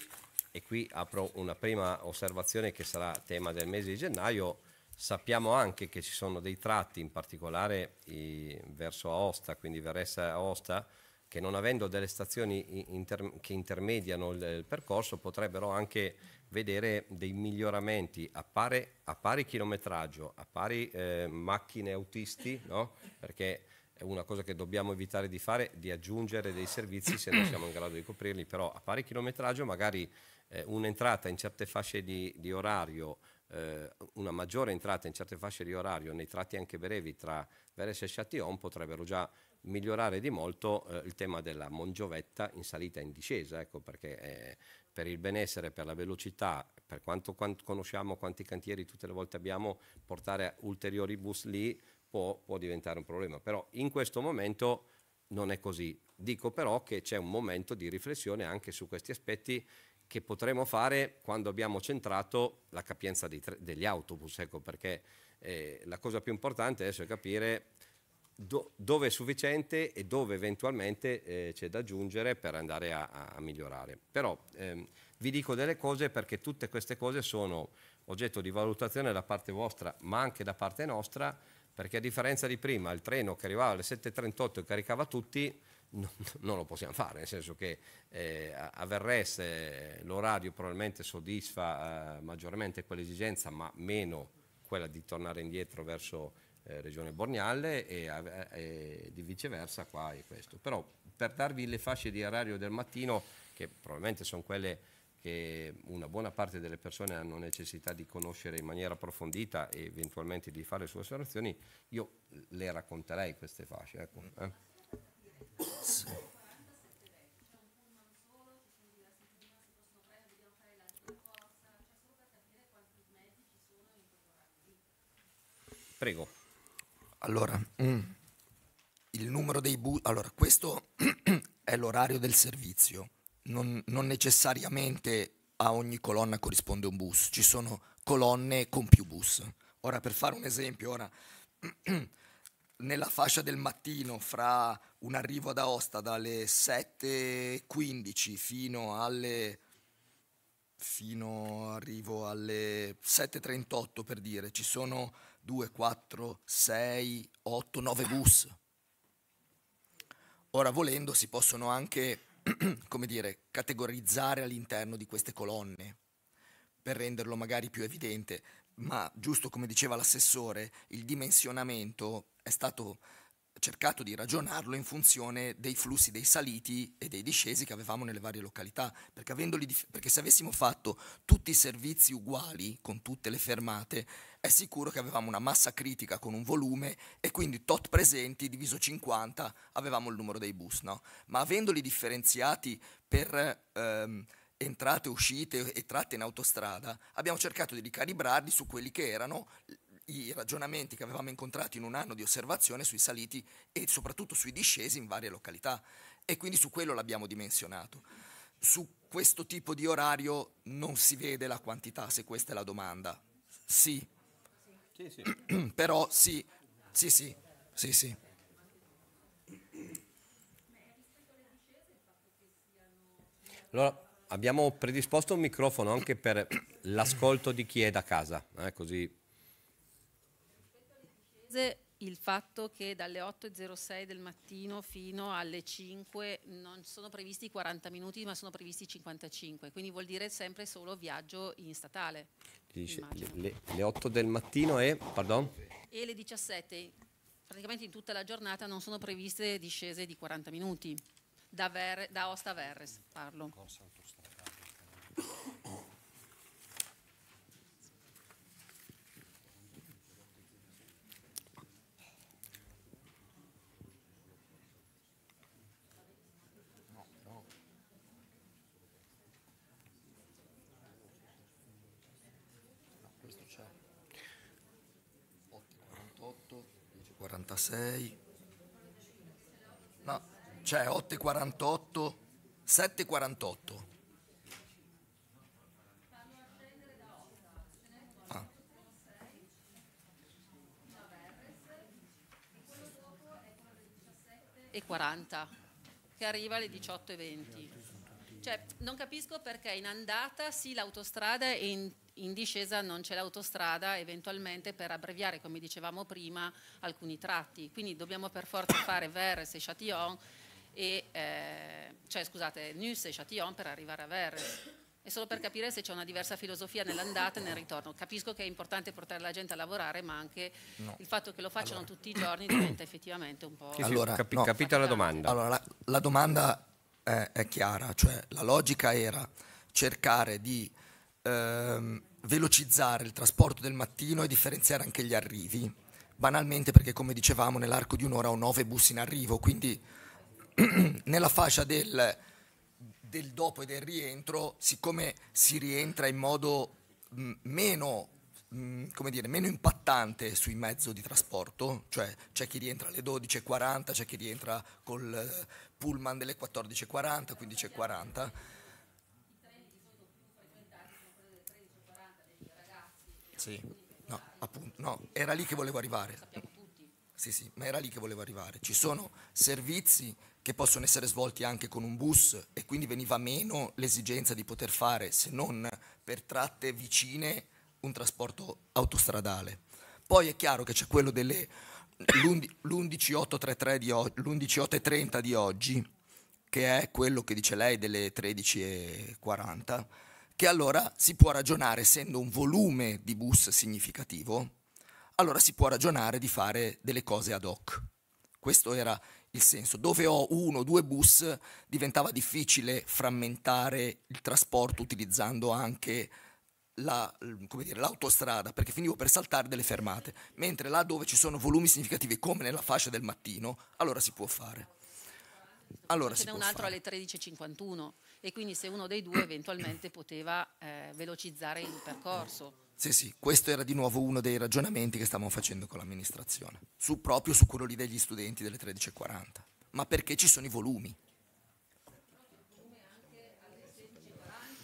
E qui apro una prima osservazione che sarà tema del mese di gennaio. Sappiamo anche che ci sono dei tratti, in particolare i, verso Aosta, quindi Veressa Aosta, che non avendo delle stazioni inter che intermediano il, il, percorso potrebbero anche vedere dei miglioramenti a, pare, a pari chilometraggio, a pari eh, macchine autisti, no? perché è una cosa che dobbiamo evitare di fare, di aggiungere dei servizi se non siamo in grado di coprirli, però a pari chilometraggio magari eh, un'entrata in certe fasce di, di orario eh, una maggiore entrata in certe fasce di orario nei tratti anche brevi tra Veres e Châtillon potrebbero già migliorare di molto eh, il tema della mongiovetta in salita e in discesa, ecco perché eh, per il benessere, per la velocità, per quanto, quanto conosciamo quanti cantieri tutte le volte abbiamo, portare ulteriori bus lì può, può diventare un problema. Però in questo momento non è così. Dico però che c'è un momento di riflessione anche su questi aspetti che potremo fare quando abbiamo centrato la capienza degli autobus, ecco perché eh, la cosa più importante adesso è capire do, dove è sufficiente e dove eventualmente eh, c'è da aggiungere per andare a, a migliorare. Però ehm, vi dico delle cose perché tutte queste cose sono oggetto di valutazione da parte vostra ma anche da parte nostra perché a differenza di prima il treno che arrivava alle 7.38 e caricava tutti no, [LAUGHS] non lo possiamo fare, nel senso che eh, a Verresse eh, l'orario probabilmente soddisfa eh, maggiormente quell'esigenza ma meno quella di tornare indietro verso eh, regione Borniale e, e, di viceversa qua è questo. Però per darvi le fasce di orario del mattino, che probabilmente sono quelle che una buona parte delle persone hanno necessità di conoscere in maniera approfondita e eventualmente di fare le sue osservazioni, io le racconterei queste fasce. Ecco, eh. Prego. Allora, mm, il numero dei bus... Allora, questo [CLEARS THROAT] è l'orario del servizio. Non, non, necessariamente a ogni colonna corrisponde un bus. Ci sono colonne con più bus. Ora, per fare un esempio, ora, [CLEARS THROAT] nella fascia del mattino fra un arrivo ad Aosta dalle 7.15 fino alle fino arrivo alle 7.38 per dire, ci sono 2, 4, 6, 8, 9 bus. Ora, volendo, si possono anche, [CLEARS THROAT] come dire, categorizzare all'interno di queste colonne per renderlo magari più evidente, ma giusto come diceva l'assessore, il dimensionamento è stato cercato di ragionarlo in funzione dei flussi dei saliti e dei discesi che avevamo nelle varie località, perché, avendoli, perché se avessimo fatto tutti i servizi uguali con tutte le fermate, è sicuro che avevamo una massa critica con un volume e quindi tot presenti diviso 50 avevamo il numero dei bus, no? Ma avendoli differenziati per ehm, entrate, uscite e tratte in autostrada, abbiamo cercato di ricalibrarli su quelli che erano i ragionamenti che avevamo incontrato in un anno di osservazione sui saliti e soprattutto sui discesi in varie località e quindi su quello l'abbiamo dimensionato. Su questo tipo di orario non si vede la quantità, se questa è la domanda. Sì, sì, sì. [CLEARS THROAT] Però sì, sì, sì, sì, sì. Allora, abbiamo predisposto un microfono anche per [CLEARS THROAT] l'ascolto di chi è da casa, eh, così il fatto che dalle 8.06 del mattino fino alle 5 non sono previsti 40 minuti ma sono previsti 55, quindi vuol dire sempre solo viaggio in statale. Dice, le, le, 8 del mattino e, pardon? e le 17, praticamente in tutta la giornata non sono previste discese di 40 minuti, da, Ver, da Osta a Verres parlo. Corsa autostradale. 6, no, cioè 8,48, 7,48. Ah. E 40 che arriva alle 18.20. Cioè, non capisco perché in andata sì l'autostrada e in, in discesa non c'è l'autostrada eventualmente per abbreviare, come dicevamo prima, alcuni tratti. Quindi dobbiamo per forza fare Verres e Châtillon, e, eh, cioè scusate, Nus e Châtillon per arrivare a Verres. E solo per capire se c'è una diversa filosofia nell'andata e nel ritorno. Capisco che è importante portare la gente a lavorare, ma anche no. il fatto che lo facciano allora. tutti i giorni diventa effettivamente un po'... Allora, capi- no. capita la domanda. Allora, la, la domanda è, è, chiara, cioè la logica era cercare di... Ehm, velocizzare il trasporto del mattino e differenziare anche gli arrivi, banalmente perché come dicevamo nell'arco di un'ora ho nove bus in arrivo, quindi [CLEARS THROAT] nella fascia del, del dopo e del rientro, siccome si rientra in modo mm, meno, mm, come dire, meno impattante sui mezzi di trasporto, cioè c'è chi rientra alle 12.40, c'è chi rientra col eh, pullman delle 14.40, 15.40, Sì, no, appunto, no, era lì che volevo arrivare. Sì, sì, ma era lì che volevo arrivare. Ci sono servizi che possono essere svolti anche con un bus e quindi veniva meno l'esigenza di poter fare, se non per tratte vicine, un trasporto autostradale. Poi è chiaro che c'è quello delle l'11.833 di oggi, l'11.830 di oggi, che è quello che dice lei delle 13.40 che allora si può ragionare, essendo un volume di bus significativo, allora si può ragionare di fare delle cose ad hoc. Questo era il senso. Dove ho uno o due bus diventava difficile frammentare il trasporto utilizzando anche la, dire, l'autostrada, perché finivo per saltare delle fermate, mentre là dove ci sono volumi significativi come nella fascia del mattino, allora si può fare. Allora Ce n'è un altro fare. alle 13.51 e quindi se uno dei due eventualmente poteva eh, velocizzare il percorso. Sì, sì, questo era di nuovo uno dei ragionamenti che stavamo facendo con l'amministrazione, su, proprio su quello lì degli studenti delle 13.40, ma perché ci sono i volumi.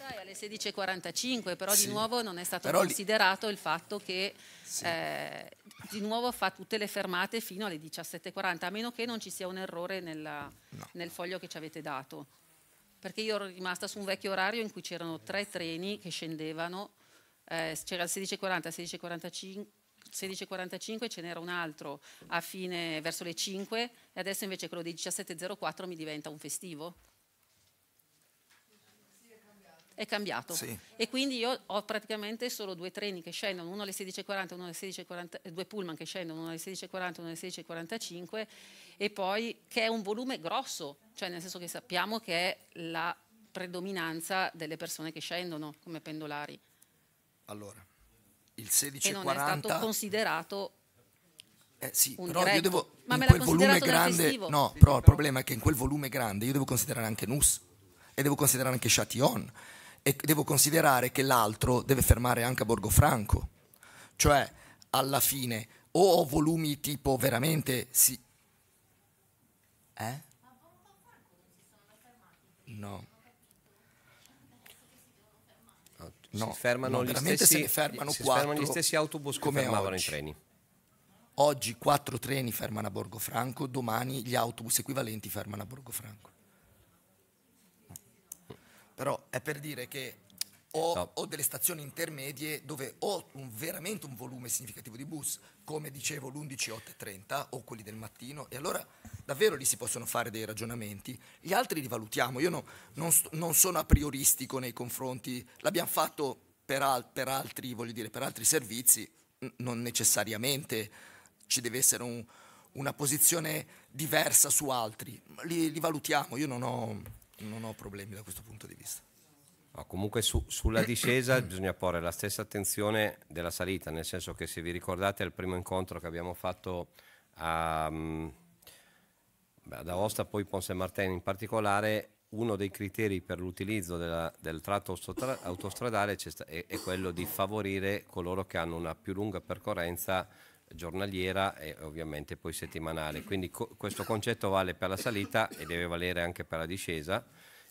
e alle 16.45, però sì. di nuovo non è stato però considerato lì... il fatto che sì. eh, di nuovo fa tutte le fermate fino alle 17.40, a meno che non ci sia un errore nella, no. nel foglio che ci avete dato perché io ero rimasta su un vecchio orario in cui c'erano tre treni che scendevano, eh, c'era il 16.40, 16.45, ce n'era un altro a fine verso le 5 e adesso invece quello dei 17.04 mi diventa un festivo. È cambiato. Sì. E quindi io ho praticamente solo due treni che scendono, uno alle 16.40, uno alle 16.40, due pullman che scendono, uno alle 16.40, uno alle 16.45 e poi che è un volume grosso, cioè nel senso che sappiamo che è la predominanza delle persone che scendono come pendolari. Allora, il 16,40... E non 40... è stato considerato eh sì, un però diretto. io devo... Ma me quel volume grande... No, però il problema è che in quel volume grande io devo considerare anche Nus e devo considerare anche Chatillon e devo considerare che l'altro deve fermare anche a Borgo Borgofranco. Cioè, alla fine, o ho volumi tipo veramente... Eh? No. No, si fermano, no, gli, stessi, fermano si fermano gli stessi autobus come fermavano oggi. i treni. Oggi quattro treni fermano a Borgo Franco, domani gli autobus equivalenti fermano a Borgo Franco. Però è per dire che o, no. o, delle stazioni intermedie dove ho un, veramente un volume significativo di bus, come dicevo l'11 8.30 o quelli del mattino, e allora davvero lì si possono fare dei ragionamenti, gli altri li valutiamo, io no, non, non, sono a prioristico nei confronti, l'abbiamo fatto per, al, per, altri, dire, per altri, servizi, non necessariamente ci deve essere un, una posizione diversa su altri, li, li valutiamo, io non ho, non ho problemi da questo punto di vista. No, comunque su, sulla discesa bisogna porre la stessa attenzione della salita, nel senso che se vi ricordate al primo incontro che abbiamo fatto a, mm, ad Aosta, poi Ponce Martin in particolare, uno dei criteri per l'utilizzo del tratto autostradale è, è, quello di favorire coloro che hanno una più lunga percorrenza giornaliera e ovviamente poi settimanale. Quindi co questo concetto vale per la salita e deve valere anche per la discesa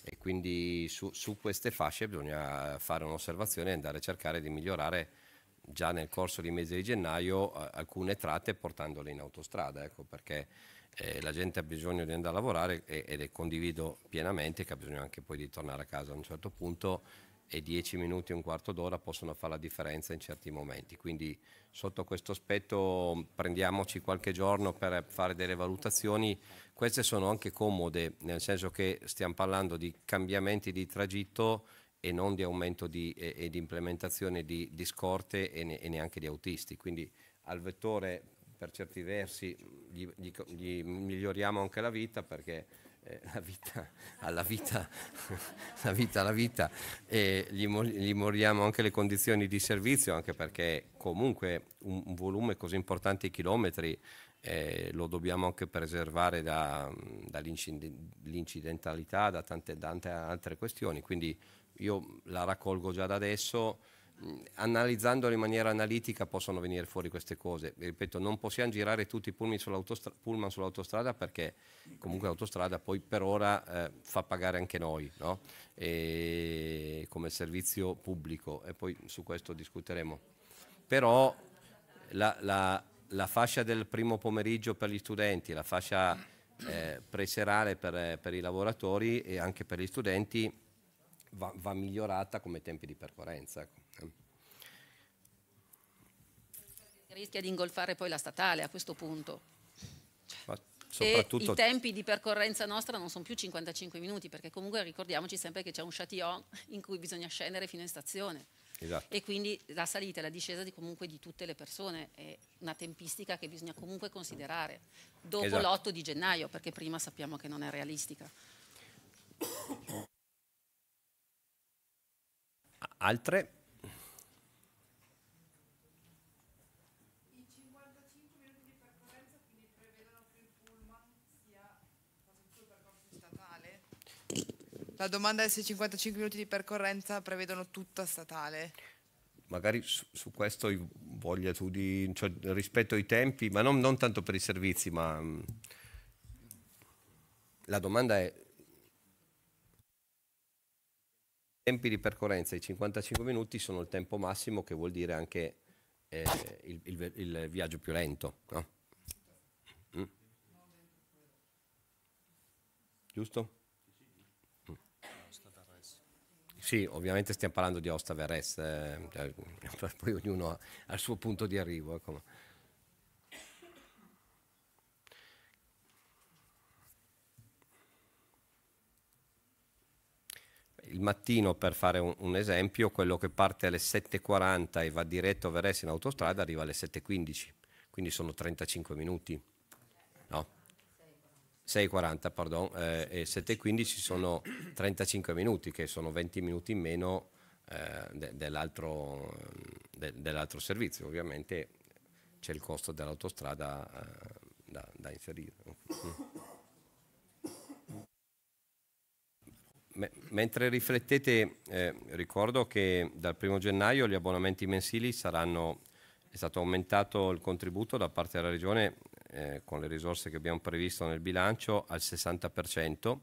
e quindi su, su queste fasce bisogna fare un'osservazione e andare a cercare di migliorare già nel corso di mese di gennaio eh, alcune tratte portandole in autostrada, ecco, perché eh, la gente ha bisogno di andare a lavorare e, e le condivido pienamente che ha bisogno anche poi di tornare a casa a un certo punto e 10 minuti, un quarto d'ora possono fare la differenza in certi momenti. Quindi sotto questo aspetto prendiamoci qualche giorno per fare delle valutazioni queste sono anche comode, nel senso che stiamo parlando di cambiamenti di tragitto e non di aumento di, e, e di implementazione di, di scorte e, ne, e, neanche di autisti. Quindi al vettore per certi versi gli, gli, gli miglioriamo anche la vita perché eh, [LAUGHS] la vita alla vita, [LAUGHS] la vita alla vita e gli, gli moriamo anche le condizioni di servizio anche perché comunque un, un volume così importante di chilometri eh, lo dobbiamo anche preservare dall'incidentalità, da, tante, tante, altre questioni. Quindi io la raccolgo già da adesso, mm, analizzandola in maniera analitica possono venire fuori queste cose. Ripeto, non possiamo girare tutti i pullman, sull'autostra- pullman sull'autostrada perché comunque l'autostrada poi per ora eh, fa pagare anche noi no? e, come servizio pubblico e poi su questo discuteremo. Però la, la la fascia del primo pomeriggio per gli studenti, la fascia eh, preserale per, eh, per, i lavoratori e anche per gli studenti va, va migliorata come tempi di percorrenza. Ecco. Rischia di ingolfare poi la statale a questo punto. Ma soprattutto... E i tempi di percorrenza nostra non sono più 55 minuti perché comunque ricordiamoci sempre che c'è un chatillon in cui bisogna scendere fino in stazione. Esatto. E quindi la salita e la discesa di comunque di tutte le persone è una tempistica che bisogna comunque considerare dopo esatto. l'8 di gennaio, perché prima sappiamo che non è realistica. [COUGHS] Altre? La domanda è se 55 minuti di percorrenza prevedono tutta statale. Magari su, su questo voglia tu di, cioè, rispetto ai tempi, ma non, non tanto per i servizi, ma mm, la domanda è tempi di percorrenza, i 55 minuti sono il tempo massimo che vuol dire anche eh, il, il, il, viaggio più lento. No? Mm. Giusto? Sì, ovviamente stiamo parlando di Osta Verest, eh, cioè, [LAUGHS] poi ognuno ha, ha, il suo punto di arrivo. Ecco. Il mattino, per fare un, un, esempio, quello che parte alle 7.40 e va diretto a Verest in autostrada arriva alle 7.15, quindi sono 35 minuti. No? 6.40 pardon, eh, e 7.15 sono 35 minuti, che sono 20 minuti in meno eh, de, dell'altro, de, dell'altro, servizio. Ovviamente c'è il costo dell'autostrada eh, da, da, inserire. M- mm. mentre riflettete, eh, ricordo che dal 1 gennaio gli abbonamenti mensili saranno è stato aumentato il contributo da parte della Regione eh, con le risorse che abbiamo previsto nel bilancio al 60%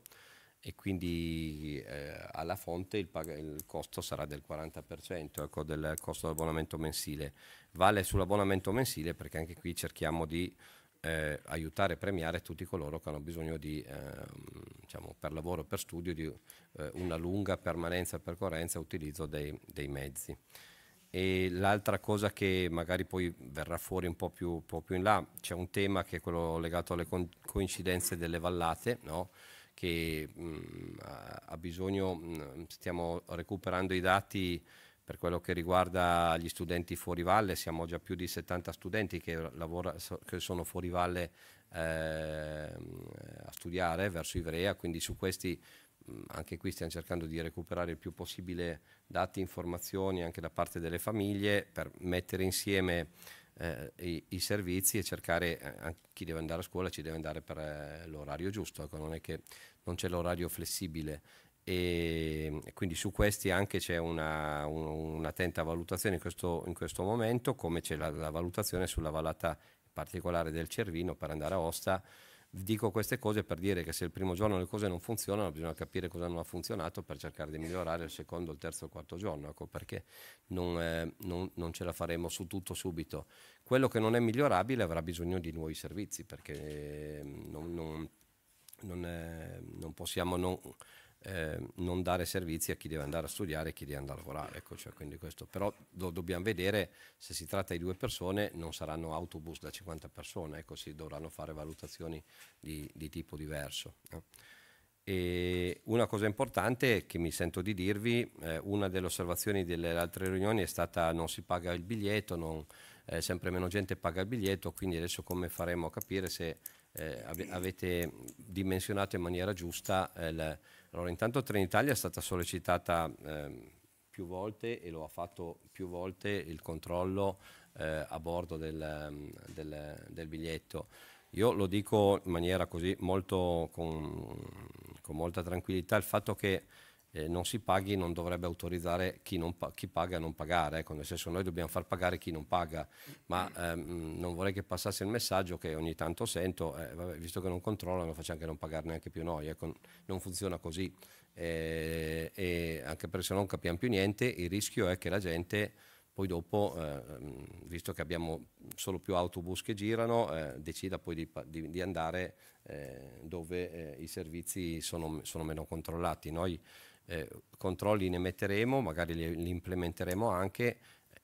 e quindi eh, alla fonte il, il, costo sarà del 40% ecco, del costo dell'abbonamento mensile. Vale sull'abbonamento mensile perché anche qui cerchiamo di eh, aiutare e premiare tutti coloro che hanno bisogno di, eh, diciamo, per lavoro o per studio di eh, una lunga permanenza e percorrenza e utilizzo dei, dei mezzi. E l'altra cosa che magari poi verrà fuori un po' più, un po più in là, c'è un tema che è quello legato alle con- coincidenze delle vallate, no? che mh, mm, ha bisogno, mh, mm, stiamo recuperando i dati per quello che riguarda gli studenti fuori valle, siamo già più di 70 studenti che, lavora, che sono fuori valle eh, a studiare verso Ivrea, quindi su questi anche qui stiamo cercando di recuperare il più possibile dati, informazioni anche da parte delle famiglie per mettere insieme eh, i, i, servizi e cercare eh, chi deve andare a scuola ci deve andare per eh, l'orario giusto, ecco, non è che non c'è l'orario flessibile e, quindi su questi anche c'è una, un, un'attenta valutazione in questo, in questo, momento come c'è la, la valutazione sulla valata particolare del Cervino per andare a Osta Dico queste cose per dire che se il primo giorno le cose non funzionano, bisogna capire cosa non ha funzionato per cercare di migliorare il secondo, il terzo, il quarto giorno, ecco perché non, eh, non, non ce la faremo su tutto subito. Quello che non è migliorabile avrà bisogno di nuovi servizi perché ehm, non, non è, eh, possiamo eh, non dare servizi a chi deve andare a studiare e chi deve andare a lavorare. Ecco, cioè, Però lo dobbiamo vedere, se si tratta di due persone non saranno autobus da 50 persone, ecco, si dovranno fare valutazioni di, di tipo diverso. No? E una cosa importante che mi sento di dirvi, eh, una delle osservazioni delle altre riunioni è stata non si paga il biglietto, non, eh, sempre meno gente paga il biglietto, quindi adesso come faremo a capire se eh, av avete dimensionato in maniera giusta il, eh, allora, intanto Trenitalia è stata sollecitata eh, più volte e lo ha fatto più volte il controllo eh, a bordo del, ehm, del, del, biglietto. Io lo dico in maniera così molto con, con molta tranquillità, il fatto che eh, non si paghi non dovrebbe autorizzare chi, pa chi paga a non pagare, ecco, nel senso noi dobbiamo far pagare chi non paga, ma ehm, non vorrei che passasse il messaggio che ogni tanto sento, eh, vabbè, visto che non controllano facciamo anche non pagare neanche più noi, ecco, non funziona così, eh, e anche perché se non capiamo più niente il rischio è che la gente poi dopo, ehm, visto che abbiamo solo più autobus che girano, eh, decida poi di, di, di andare eh, dove eh, i servizi sono, sono meno controllati. Noi, eh, controlli ne metteremo, magari li, li, implementeremo anche,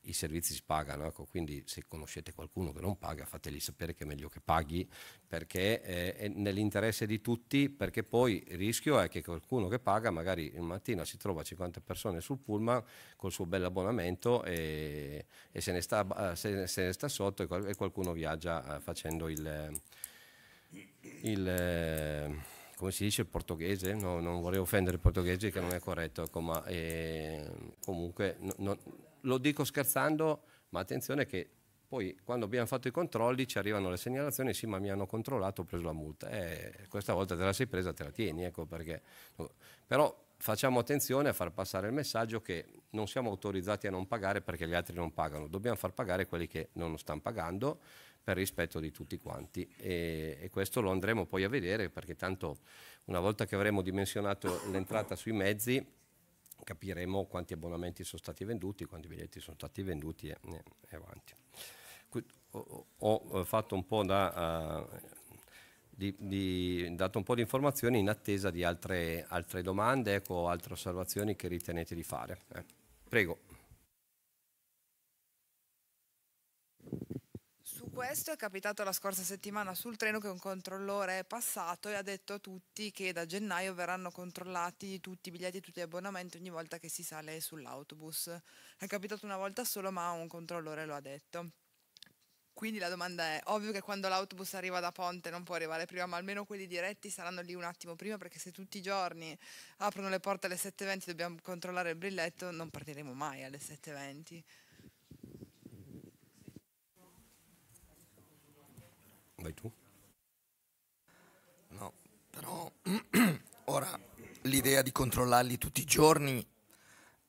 i servizi si pagano, ecco, quindi se conoscete qualcuno che non paga fateli sapere che è meglio che paghi, perché eh, è nell'interesse di tutti, perché poi il rischio è che qualcuno che paga magari un mattino si trova 50 persone sul pullman col suo bel abbonamento e, e se, ne sta, se, se, ne sta, sotto e, qualcuno viaggia eh, facendo il... il eh, come si dice il portoghese, no, non vorrei offendere il portoghese che non è corretto, ecco, ma eh, comunque no, no, lo dico scherzando, ma attenzione che poi quando abbiamo fatto i controlli ci arrivano le segnalazioni, sì ma mi hanno controllato, ho preso la multa, eh, questa volta te la sei presa, te la tieni, ecco perché. Però facciamo attenzione a far passare il messaggio che non siamo autorizzati a non pagare perché gli altri non pagano, dobbiamo far pagare quelli che non lo stanno pagando per rispetto di tutti quanti e, e questo lo andremo poi a vedere perché tanto una volta che avremo dimensionato l'entrata sui mezzi capiremo quanti abbonamenti sono stati venduti, quanti biglietti sono stati venduti e, e avanti. Ho, ho, fatto un po' da, uh, di, di, dato un po' di informazioni in attesa di altre, altre domande o ecco, altre osservazioni che ritenete di fare. Eh. Prego. Questo è capitato la scorsa settimana sul treno che un controllore è passato e ha detto a tutti che da gennaio verranno controllati tutti i biglietti, e tutti gli abbonamenti ogni volta che si sale sull'autobus. È capitato una volta solo ma un controllore lo ha detto. Quindi la domanda è, ovvio che quando l'autobus arriva da Ponte non può arrivare prima, ma almeno quelli diretti saranno lì un attimo prima, perché se tutti i giorni aprono le porte alle 7.20 e dobbiamo controllare il brilletto, non partiremo mai alle 7.20. Vai tu. No, però [CLEARS THROAT] ora l'idea di controllarli tutti i giorni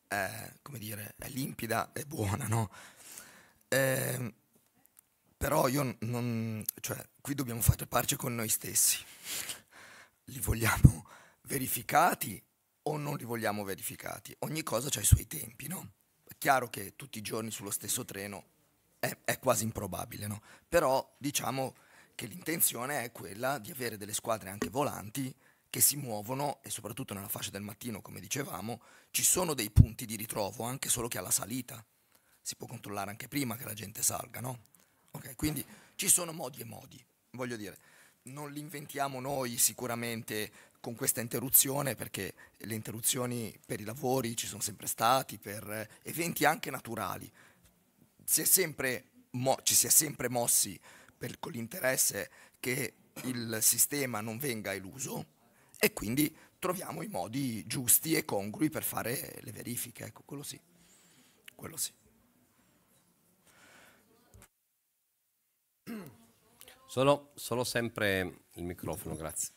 è, eh, come dire, è limpida, e buona, no? Eh, però io non... cioè, qui dobbiamo fare pace con noi stessi. Li vogliamo verificati o non li vogliamo verificati? Ogni cosa ha i suoi tempi, no? È chiaro che tutti i giorni sullo stesso treno è, è quasi improbabile, no? Però, diciamo che l'intenzione è quella di avere delle squadre anche volanti che si muovono e soprattutto nella fascia del mattino, come dicevamo, ci sono dei punti di ritrovo anche solo che alla salita. Si può controllare anche prima che la gente salga, no? Ok, quindi ci sono modi e modi, voglio dire. Non li inventiamo noi sicuramente con questa interruzione, perché le interruzioni per i lavori ci sono sempre stati, per eventi anche naturali. Si sempre mo- ci si è sempre mossi per, con l'interesse che il sistema non venga eluso e quindi troviamo i modi giusti e congrui per fare le verifiche, ecco, quello sì, quello sì. Solo, solo sempre il microfono, grazie.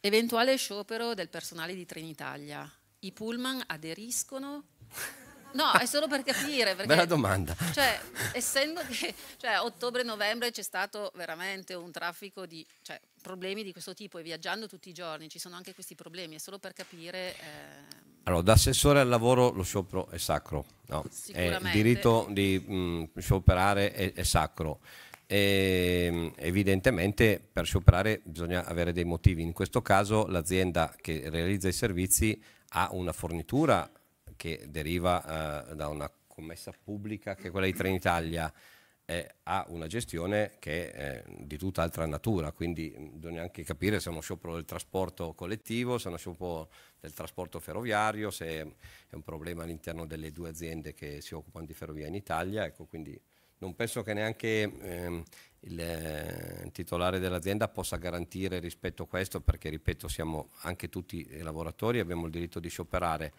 Eventuale sciopero del personale di Trenitalia. I pullman aderiscono No, è solo per capire. Perché, Bella domanda. Cioè, essendo che cioè, ottobre-novembre c'è stato veramente un traffico di cioè, problemi di questo tipo e viaggiando tutti i giorni ci sono anche questi problemi, è solo per capire... Eh... Allora, da assessore al lavoro lo sciopero è sacro, no? Sicuramente. Eh, il diritto di mh, scioperare è, è sacro. E ehm, evidentemente per scioperare bisogna avere dei motivi. In questo caso l'azienda che realizza i servizi ha una fornitura che deriva eh, da una commessa pubblica che è quella di Trenitalia eh, ha una gestione che è eh, di tutt'altra natura, quindi mm, bisogna anche capire se è uno sciopero del trasporto collettivo, se è uno sciopero del trasporto ferroviario, se è un problema all'interno delle due aziende che si occupano di ferrovia in Italia, ecco, quindi non penso che neanche ehm, il, il, eh, titolare dell'azienda possa garantire rispetto a questo perché ripeto siamo anche tutti lavoratori abbiamo il diritto di scioperare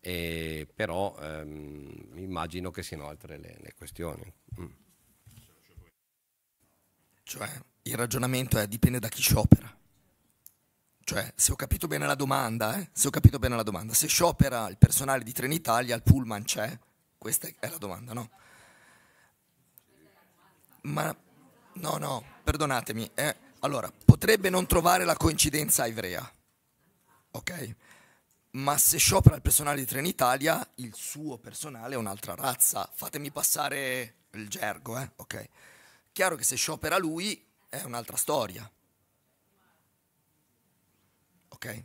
e, però ehm, immagino che siano altre le, le questioni. Mm. Cioè, il ragionamento è dipende da chi sciopera. Cioè, se ho capito bene la domanda, eh? se ho capito bene la domanda, se sciopera il personale di Trenitalia, il pullman c'è? Questa è la domanda, no? Ma no, no, perdonatemi. Eh? Allora, potrebbe non trovare la coincidenza a Ivrea, ok? ma se sciopera il personale di Trenitalia, il suo personale è un'altra razza. Fatemi passare il gergo, eh? ok? Chiaro che se sciopera lui è un'altra storia. Ok?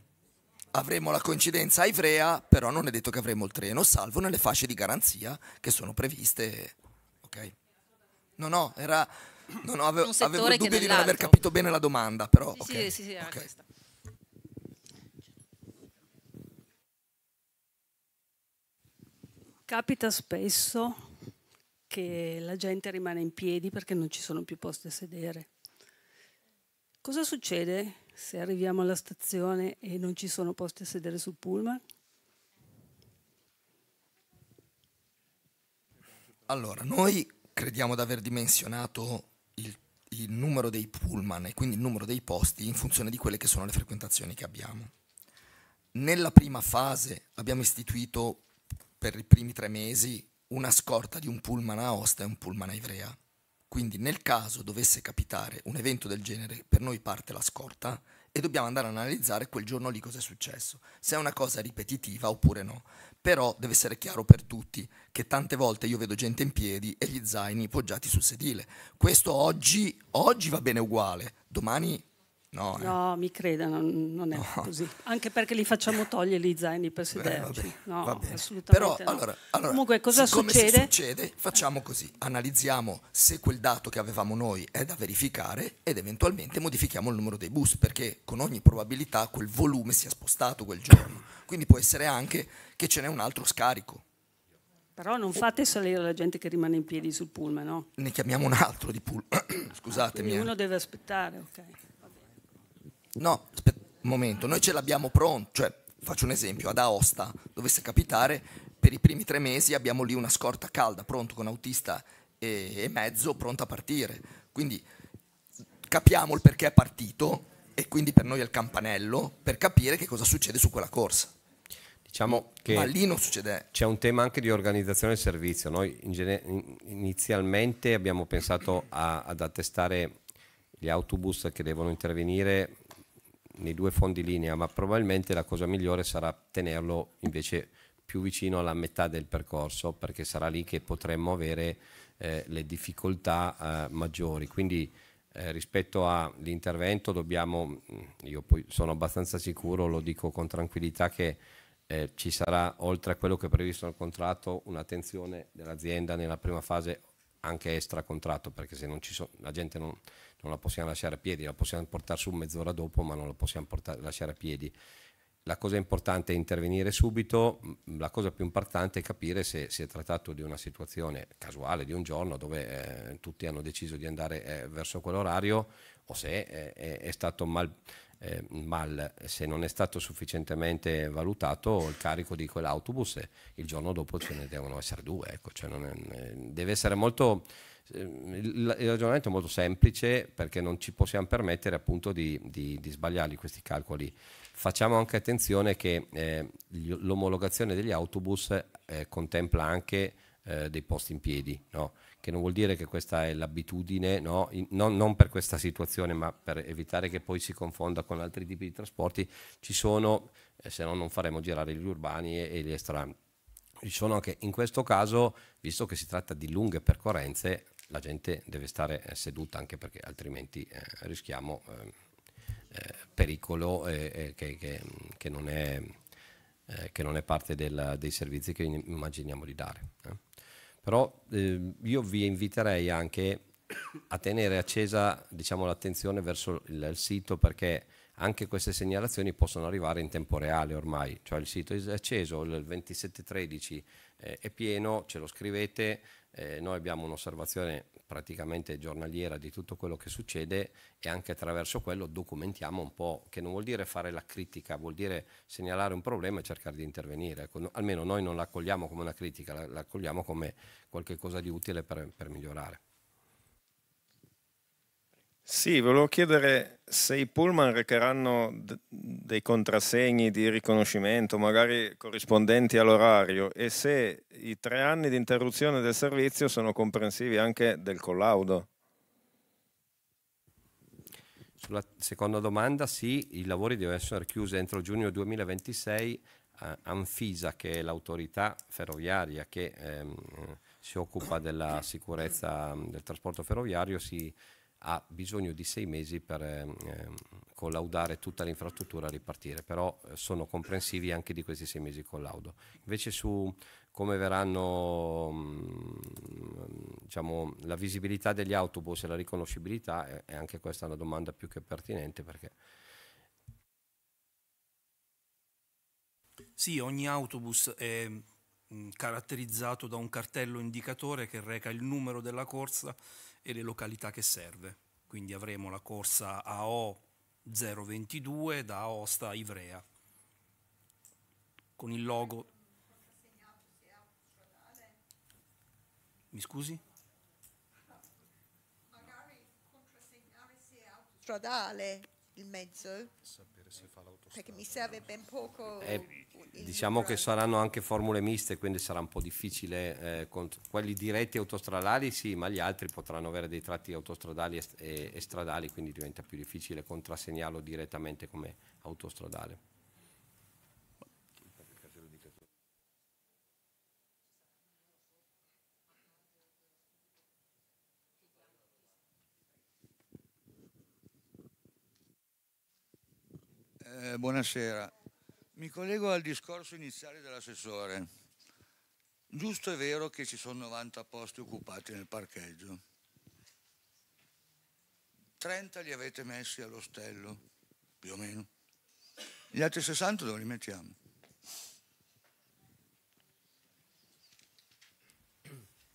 Avremo la coincidenza a Ivrea, però non è detto che avremo il treno, salvo nelle fasce di garanzia che sono previste. Ok? No, no, era... No, no, avevo, avevo il dubbio di non aver capito bene la domanda, però... Sì, okay. sì, sì, sì, okay. Capita spesso che la gente rimane in piedi perché non ci sono più posti a sedere. Cosa succede se arriviamo alla stazione e non ci sono posti a sedere sul pullman? Allora, noi crediamo di aver dimensionato il, il numero dei pullman e quindi il numero dei posti in funzione di quelle che sono le frequentazioni che abbiamo. Nella prima fase abbiamo istituito per i primi tre mesi una scorta di un pullman a Osta e un pullman a Ivrea. Quindi nel caso dovesse capitare un evento del genere, per noi parte la scorta e dobbiamo andare ad analizzare quel giorno lì cosa è successo, se è una cosa ripetitiva oppure no. Però deve essere chiaro per tutti che tante volte io vedo gente in piedi e gli zaini poggiati sul sedile. Questo oggi, oggi va bene uguale, domani No, eh. no, mi creda, non, non è no. così. Anche perché li facciamo [LAUGHS] togliere gli zaini per sederci. Beh, no, assolutamente. Però, allora, allora, Comunque, cosa succede? succede? Facciamo così: analizziamo se quel dato che avevamo noi è da verificare ed eventualmente modifichiamo il numero dei bus, perché con ogni probabilità quel volume si è spostato quel giorno. Quindi può essere anche che ce n'è un altro scarico. Però non fate salire la gente che rimane in piedi sul pullman, no? Ne chiamiamo un altro di pullman. [COUGHS] Scusatemi. Ah, uno deve aspettare, ok. No, aspetta, un momento, noi ce l'abbiamo pronto, cioè faccio un esempio, ad Aosta dovesse capitare, per i primi tre mesi abbiamo lì una scorta calda, pronto con autista e, e mezzo, pronto a partire. Quindi capiamo il perché è partito e quindi per noi è il campanello per capire che cosa succede su quella corsa. Diciamo che Ma lì non succede. C'è un tema anche di organizzazione del servizio. Noi inizialmente abbiamo pensato a, ad attestare gli autobus che devono intervenire nei due fondi linea, ma probabilmente la cosa migliore sarà tenerlo invece più vicino alla metà del percorso, perché sarà lì che potremmo avere eh, le difficoltà eh, maggiori. Quindi eh, rispetto all'intervento dobbiamo, mm, io poi sono abbastanza sicuro, lo dico con tranquillità, che eh, ci sarà, oltre a quello che è previsto nel contratto, un'attenzione dell'azienda nella prima fase anche extra contratto, perché se non ci sono, la gente non non la possiamo lasciare a piedi, la possiamo portare su mezz'ora dopo, ma non la possiamo portare, lasciare a piedi. La cosa importante è intervenire subito, la cosa più importante è capire se si è trattato di una situazione casuale, di un giorno dove eh, tutti hanno deciso di andare eh, verso quell'orario o se eh, è stato mal, eh, mal, se non è stato sufficientemente valutato il carico di quell'autobus e il giorno dopo ce ne devono essere due. Ecco, cioè è, eh, deve essere molto Ehm, il, ragionamento è molto semplice perché non ci possiamo permettere appunto di, di, di sbagliarli questi calcoli. Facciamo anche attenzione che eh, l'omologazione degli autobus eh, contempla anche eh, dei posti in piedi, no? che non vuol dire che questa è l'abitudine, no? non, non, per questa situazione, ma per evitare che poi si confonda con altri tipi di trasporti, ci sono, eh, se no non faremo girare gli urbani e, e gli estranei. Ci sono anche in questo caso, visto che si tratta di lunghe percorrenze, la gente deve stare eh, seduta anche perché altrimenti eh, rischiamo ehm, eh, pericolo eh, eh, che, che, che, non è, che, non è, parte del, dei servizi che immaginiamo di dare. Però ehm, io vi inviterei anche a tenere accesa diciamo, l'attenzione verso il, il sito perché anche queste segnalazioni possono arrivare in tempo reale ormai, cioè il sito è acceso, il 2713 eh, è pieno, ce lo scrivete, eh, noi abbiamo un'osservazione praticamente giornaliera di tutto quello che succede e anche attraverso quello documentiamo un po', che non vuol dire fare la critica, vuol dire segnalare un problema e cercare di intervenire. Ecco, almeno noi non la accogliamo come una critica, la, la accogliamo come qualcosa di utile per, per migliorare. Sì, volevo chiedere se i pullman recheranno dei contrassegni di riconoscimento, magari corrispondenti all'orario, e se i tre anni di interruzione del servizio sono comprensivi anche del collaudo. Sulla seconda domanda, sì, i lavori devono essere chiusi entro giugno 2026. Anfisa, che è l'autorità ferroviaria che ehm, si occupa della sicurezza del trasporto ferroviario, si ha bisogno di sei mesi per eh, collaudare tutta l'infrastruttura e ripartire, però eh, sono comprensivi anche di questi sei mesi di collaudo. Invece su come verranno mm, diciamo, la visibilità degli autobus e la riconoscibilità, eh, è anche questa una domanda più che pertinente perché Sì, ogni autobus è mm, caratterizzato da un cartello indicatore che reca il numero della corsa e le località che serve. Quindi avremo la corsa AO 022 da Aosta a Ivrea con il logo. Mi scusi? Magari contrassegnare se è autostradale il mezzo. Eh. Sapere se fa la perché cioè mi serve ben poco. Eh, diciamo che saranno anche formule miste, quindi sarà un po' difficile. Eh, con quelli diretti autostradali sì, ma gli altri potranno avere dei tratti autostradali e, e, eh, e stradali, quindi diventa più difficile contrassegnarlo direttamente come autostradale. Eh, buonasera. Mi collego al discorso iniziale dell'assessore. Giusto è vero che ci sono 90 posti occupati nel parcheggio. 30 li avete messi all'ostello, più o meno. Gli altri 60 dove li mettiamo?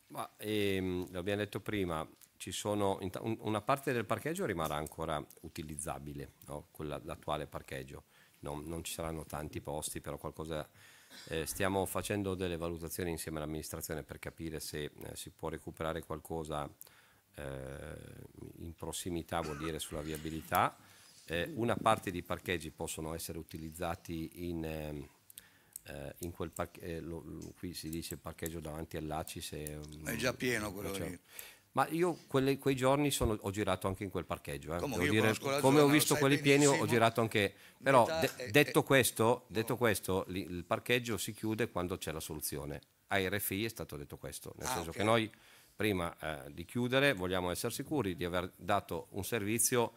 Ma, ehm, l'abbiamo detto prima, sono, una parte del parcheggio rimarrà ancora utilizzabile, no? Quella, l'attuale parcheggio, non, non, ci saranno tanti posti, però qualcosa... Eh, stiamo facendo delle valutazioni insieme all'amministrazione per capire se eh, si può recuperare qualcosa eh, in prossimità, vuol dire sulla viabilità. Eh, una parte di parcheggi possono essere utilizzati in... Eh, in quel parche- lo, qui si dice parcheggio davanti all'ACI se è già pieno quello cioè, lì ma io quelle, quei giorni sono, ho girato anche in quel parcheggio. Eh. Comunque, dire, come zona, ho visto quelli pieni ho girato anche... Però de, è, detto, è, questo, no. detto questo, li, il parcheggio si chiude quando c'è la soluzione. A RFI è stato detto questo, nel ah, senso okay. che noi prima eh, di chiudere vogliamo essere sicuri di aver dato un servizio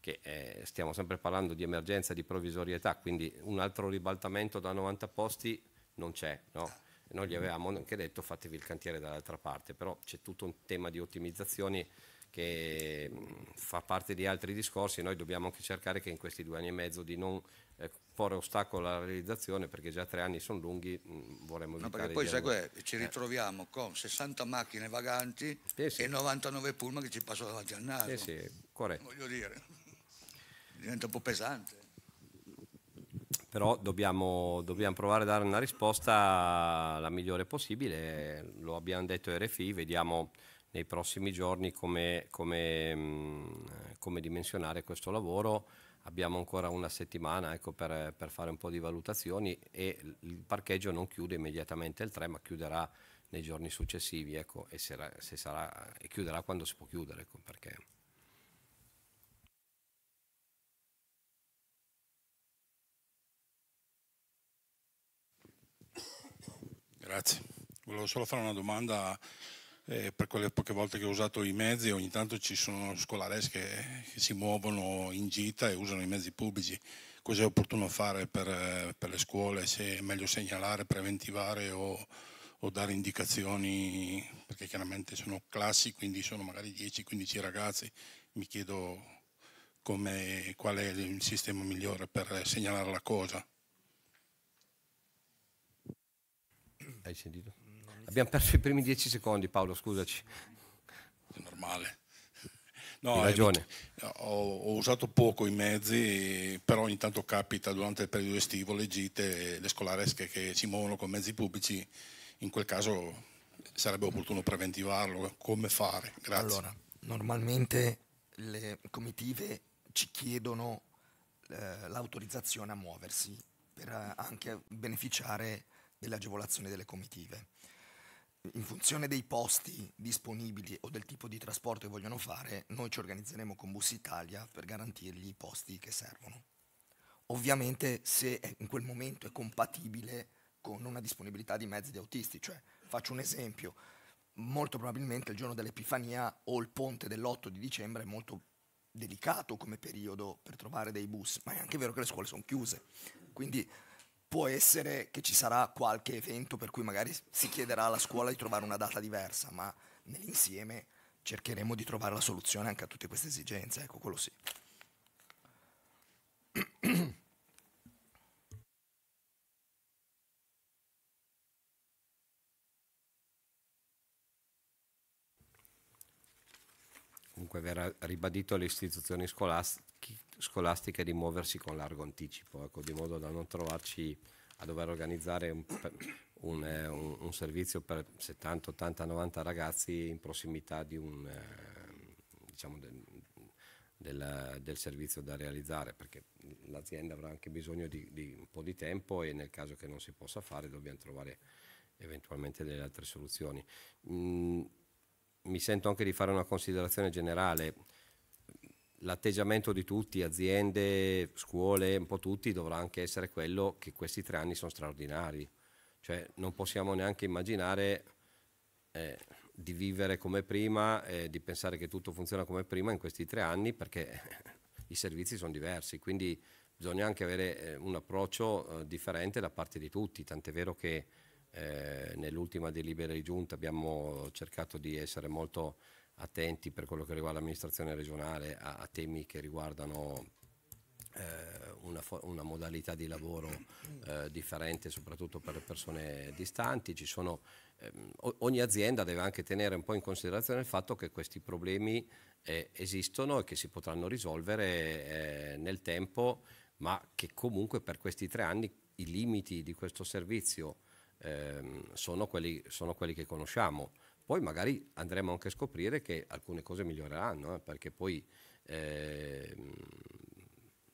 che eh, stiamo sempre parlando di emergenza, di provvisorietà, quindi un altro ribaltamento da 90 posti non c'è. No? Ah. Noi gli avevamo anche detto fatevi il cantiere dall'altra parte, però c'è tutto un tema di ottimizzazioni che mm, fa parte di altri discorsi, noi dobbiamo anche cercare che in questi due anni e mezzo di non eh, porre ostacolo alla realizzazione perché già tre anni sono lunghi, mm, vorremmo evitare... No, perché poi sai ci eh. ritroviamo eh. con 60 macchine vaganti eh sì. e 99 pullman che ci passano davanti al naso. Eh sì, corretto. Voglio dire, diventa un po' pesante però dobbiamo, dobbiamo, provare a dare una risposta la migliore possibile, lo abbiamo detto RFI, vediamo nei prossimi giorni come, come, come dimensionare questo lavoro, abbiamo ancora una settimana ecco, per, per, fare un po' di valutazioni e il parcheggio non chiude immediatamente il 3 ma chiuderà nei giorni successivi ecco, e, sarà, sarà, e, chiuderà quando si può chiudere. Ecco, perché... Grazie. Volevo solo fare una domanda eh, per quelle poche volte che ho usato i mezzi, ogni tanto ci sono scolaresche che, si muovono in gita e usano i mezzi pubblici. Cos'è opportuno fare per, per, le scuole? Se è meglio segnalare, preventivare o, o dare indicazioni? Perché chiaramente sono classi, quindi sono magari 10-15 ragazzi. Mi chiedo qual è il sistema migliore per segnalare la cosa. Hai sentito? Abbiamo perso i primi dieci secondi, Paolo, scusaci. È normale. No, ragione. Eh, ho, ho, usato poco i mezzi, però ogni tanto capita durante il periodo estivo le gite, le scolaresche che si muovono con mezzi pubblici, in quel caso sarebbe opportuno preventivarlo, come fare? Grazie. Allora, normalmente le comitive ci chiedono eh, l'autorizzazione a muoversi per eh, anche beneficiare delle agevolazioni delle comitive. In funzione dei posti disponibili o del tipo di trasporto che vogliono fare, noi ci organizzeremo con Bus Italia per garantirgli i posti che servono. Ovviamente se in quel momento è compatibile con una disponibilità di mezzi di autisti, cioè faccio un esempio, molto probabilmente il giorno dell'Epifania o il ponte dell'8 di dicembre è molto delicato come periodo per trovare dei bus, ma è anche vero che le scuole sono chiuse, quindi può essere che ci sarà qualche evento per cui magari si chiederà alla scuola di trovare una data diversa, ma nell'insieme cercheremo di trovare la soluzione anche a tutte queste esigenze, ecco, quello sì. Comunque verrà ribadito alle istituzioni scolastiche scolastica di muoversi con largo anticipo, ecco, di modo da non trovarci a dover organizzare un, un, eh, un, un servizio per 70, 80, 90 ragazzi in prossimità di un, eh, diciamo del, del, del, servizio da realizzare, perché l'azienda avrà anche bisogno di, di un po' di tempo e nel caso che non si possa fare dobbiamo trovare eventualmente delle altre soluzioni. Mm, mi sento anche di fare una considerazione generale l'atteggiamento di tutti, aziende, scuole, un po' tutti, dovrà anche essere quello che questi tre anni sono straordinari. Cioè, non possiamo neanche immaginare eh, di vivere come prima, eh, di pensare che tutto funziona come prima in questi tre anni perché [LAUGHS] i servizi sono diversi, quindi bisogna anche avere eh, un approccio eh, differente da parte di tutti, tant'è vero che eh, nell'ultima delibera di giunta abbiamo cercato di essere molto attenti per quello che riguarda l'amministrazione regionale a, a temi che riguardano eh, una, una, modalità di lavoro eh, differente soprattutto per le persone distanti. Sono, ehm, ogni azienda deve anche tenere un po' in considerazione il fatto che questi problemi eh, esistono e che si potranno risolvere eh, nel tempo, ma che comunque per questi tre anni i limiti di questo servizio ehm, sono, quelli, sono quelli che conosciamo. Poi magari andremo anche a scoprire che alcune cose miglioreranno, eh, perché poi eh,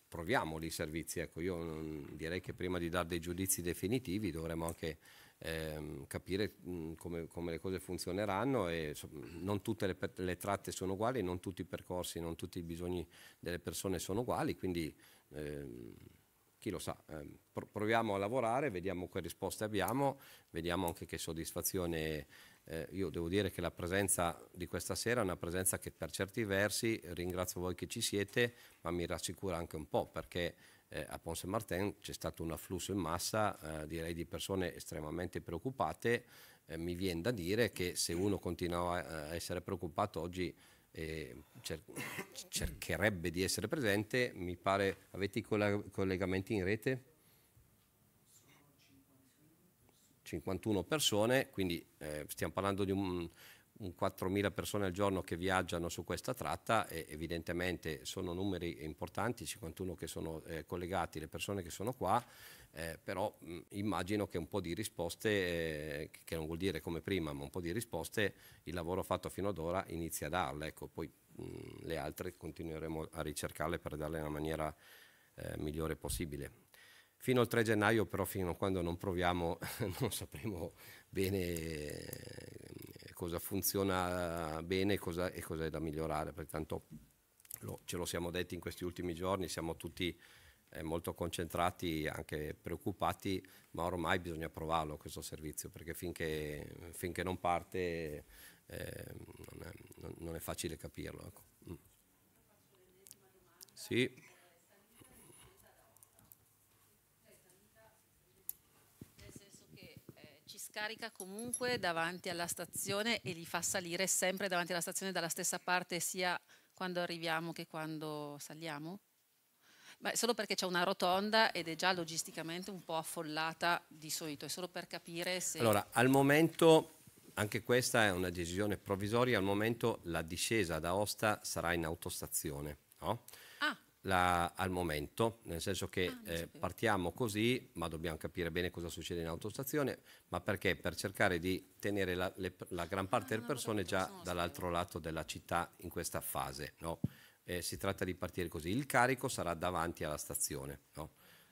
proviamo lì i servizi. Ecco, io direi che prima di dare dei giudizi definitivi dovremmo anche ehm, capire mm, come, come, le cose funzioneranno e non tutte le, le, tratte sono uguali, non tutti i percorsi, non tutti i bisogni delle persone sono uguali, quindi ehm, chi lo sa, eh, proviamo a lavorare, vediamo che risposte abbiamo, vediamo anche che soddisfazione eh, io devo dire che la presenza di questa sera è una presenza che per certi versi ringrazio voi che ci siete, ma mi rassicura anche un po' perché eh, a Ponce Martin c'è stato un afflusso in massa, eh, direi di persone estremamente preoccupate. Eh, mi viene da dire che se uno continuava a essere preoccupato oggi eh, cer cercherebbe di essere presente, mi pare avete i collegamenti in rete? 51 persone, quindi eh, stiamo parlando di un, un 4.000 persone al giorno che viaggiano su questa tratta e evidentemente sono numeri importanti, 51 che sono eh, collegati, le persone che sono qua, eh, però mh, immagino che un po' di risposte, eh, che non vuol dire come prima, ma un po' di risposte il lavoro fatto fino ad ora inizia a darle, ecco, poi mh, le altre continueremo a ricercarle per darle nella maniera eh, migliore possibile. Fino al 3 gennaio però, fino a quando non proviamo, [LAUGHS] non sapremo bene eh, cosa funziona bene cosa, e cosa è da migliorare, pertanto lo, ce lo siamo detti in questi ultimi giorni, siamo tutti eh, molto concentrati, anche preoccupati, ma ormai bisogna provarlo questo servizio, perché finché, finché non parte eh, non, è, non, è, facile capirlo. Ecco. Mm. Sì. scarica comunque davanti alla stazione e li fa salire sempre davanti alla stazione dalla stessa parte sia quando arriviamo che quando saliamo? Beh, solo perché c'è una rotonda ed è già logisticamente un po' affollata di solito, è solo per capire se... Allora, al momento, anche questa è una decisione provvisoria, al momento la discesa da Osta sarà in autostazione, no? la, al momento, nel senso che ah, eh, partiamo così, ma dobbiamo capire bene cosa succede in autostazione, ma perché? Per cercare di tenere la, le, la gran ah, parte ah, delle persone già dall'altro lato della città in questa fase. No? Eh, si tratta di partire così, il carico sarà davanti alla stazione. No?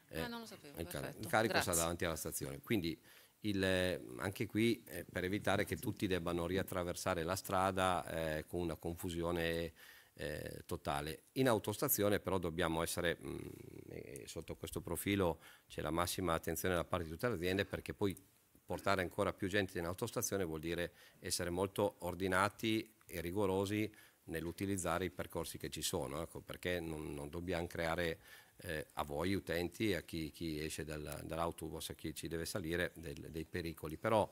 Eh, ah, non lo sapevo, il, il carico Grazie. sarà davanti alla stazione, quindi il, eh, anche qui eh, per evitare che tutti debbano riattraversare la strada eh, con una confusione eh, totale. In autostazione però dobbiamo essere, mh, mm, sotto questo profilo c'è la massima attenzione da parte di tutte le aziende perché poi portare ancora più gente in autostazione vuol dire essere molto ordinati e rigorosi nell'utilizzare i percorsi che ci sono, ecco, perché non, non, dobbiamo creare eh, a voi utenti, a chi, chi esce dal, dall'autobus, a chi ci deve salire, del, dei pericoli. Però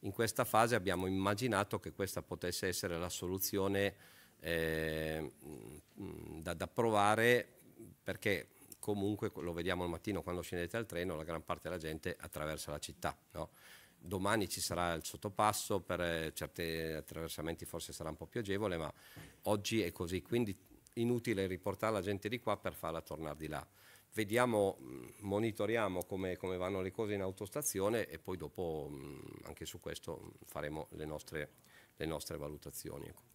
in questa fase abbiamo immaginato che questa potesse essere la soluzione Ehm, da, da, provare perché comunque lo vediamo al mattino quando scendete al treno, la gran parte della gente attraversa la città. No? Domani ci sarà il sottopasso, per eh, certi attraversamenti forse sarà un po' più agevole, ma oggi è così, quindi inutile riportare la gente di qua per farla tornare di là vediamo, monitoriamo come, come, vanno le cose in autostazione e poi dopo anche su questo faremo le nostre, le nostre valutazioni. Ecco.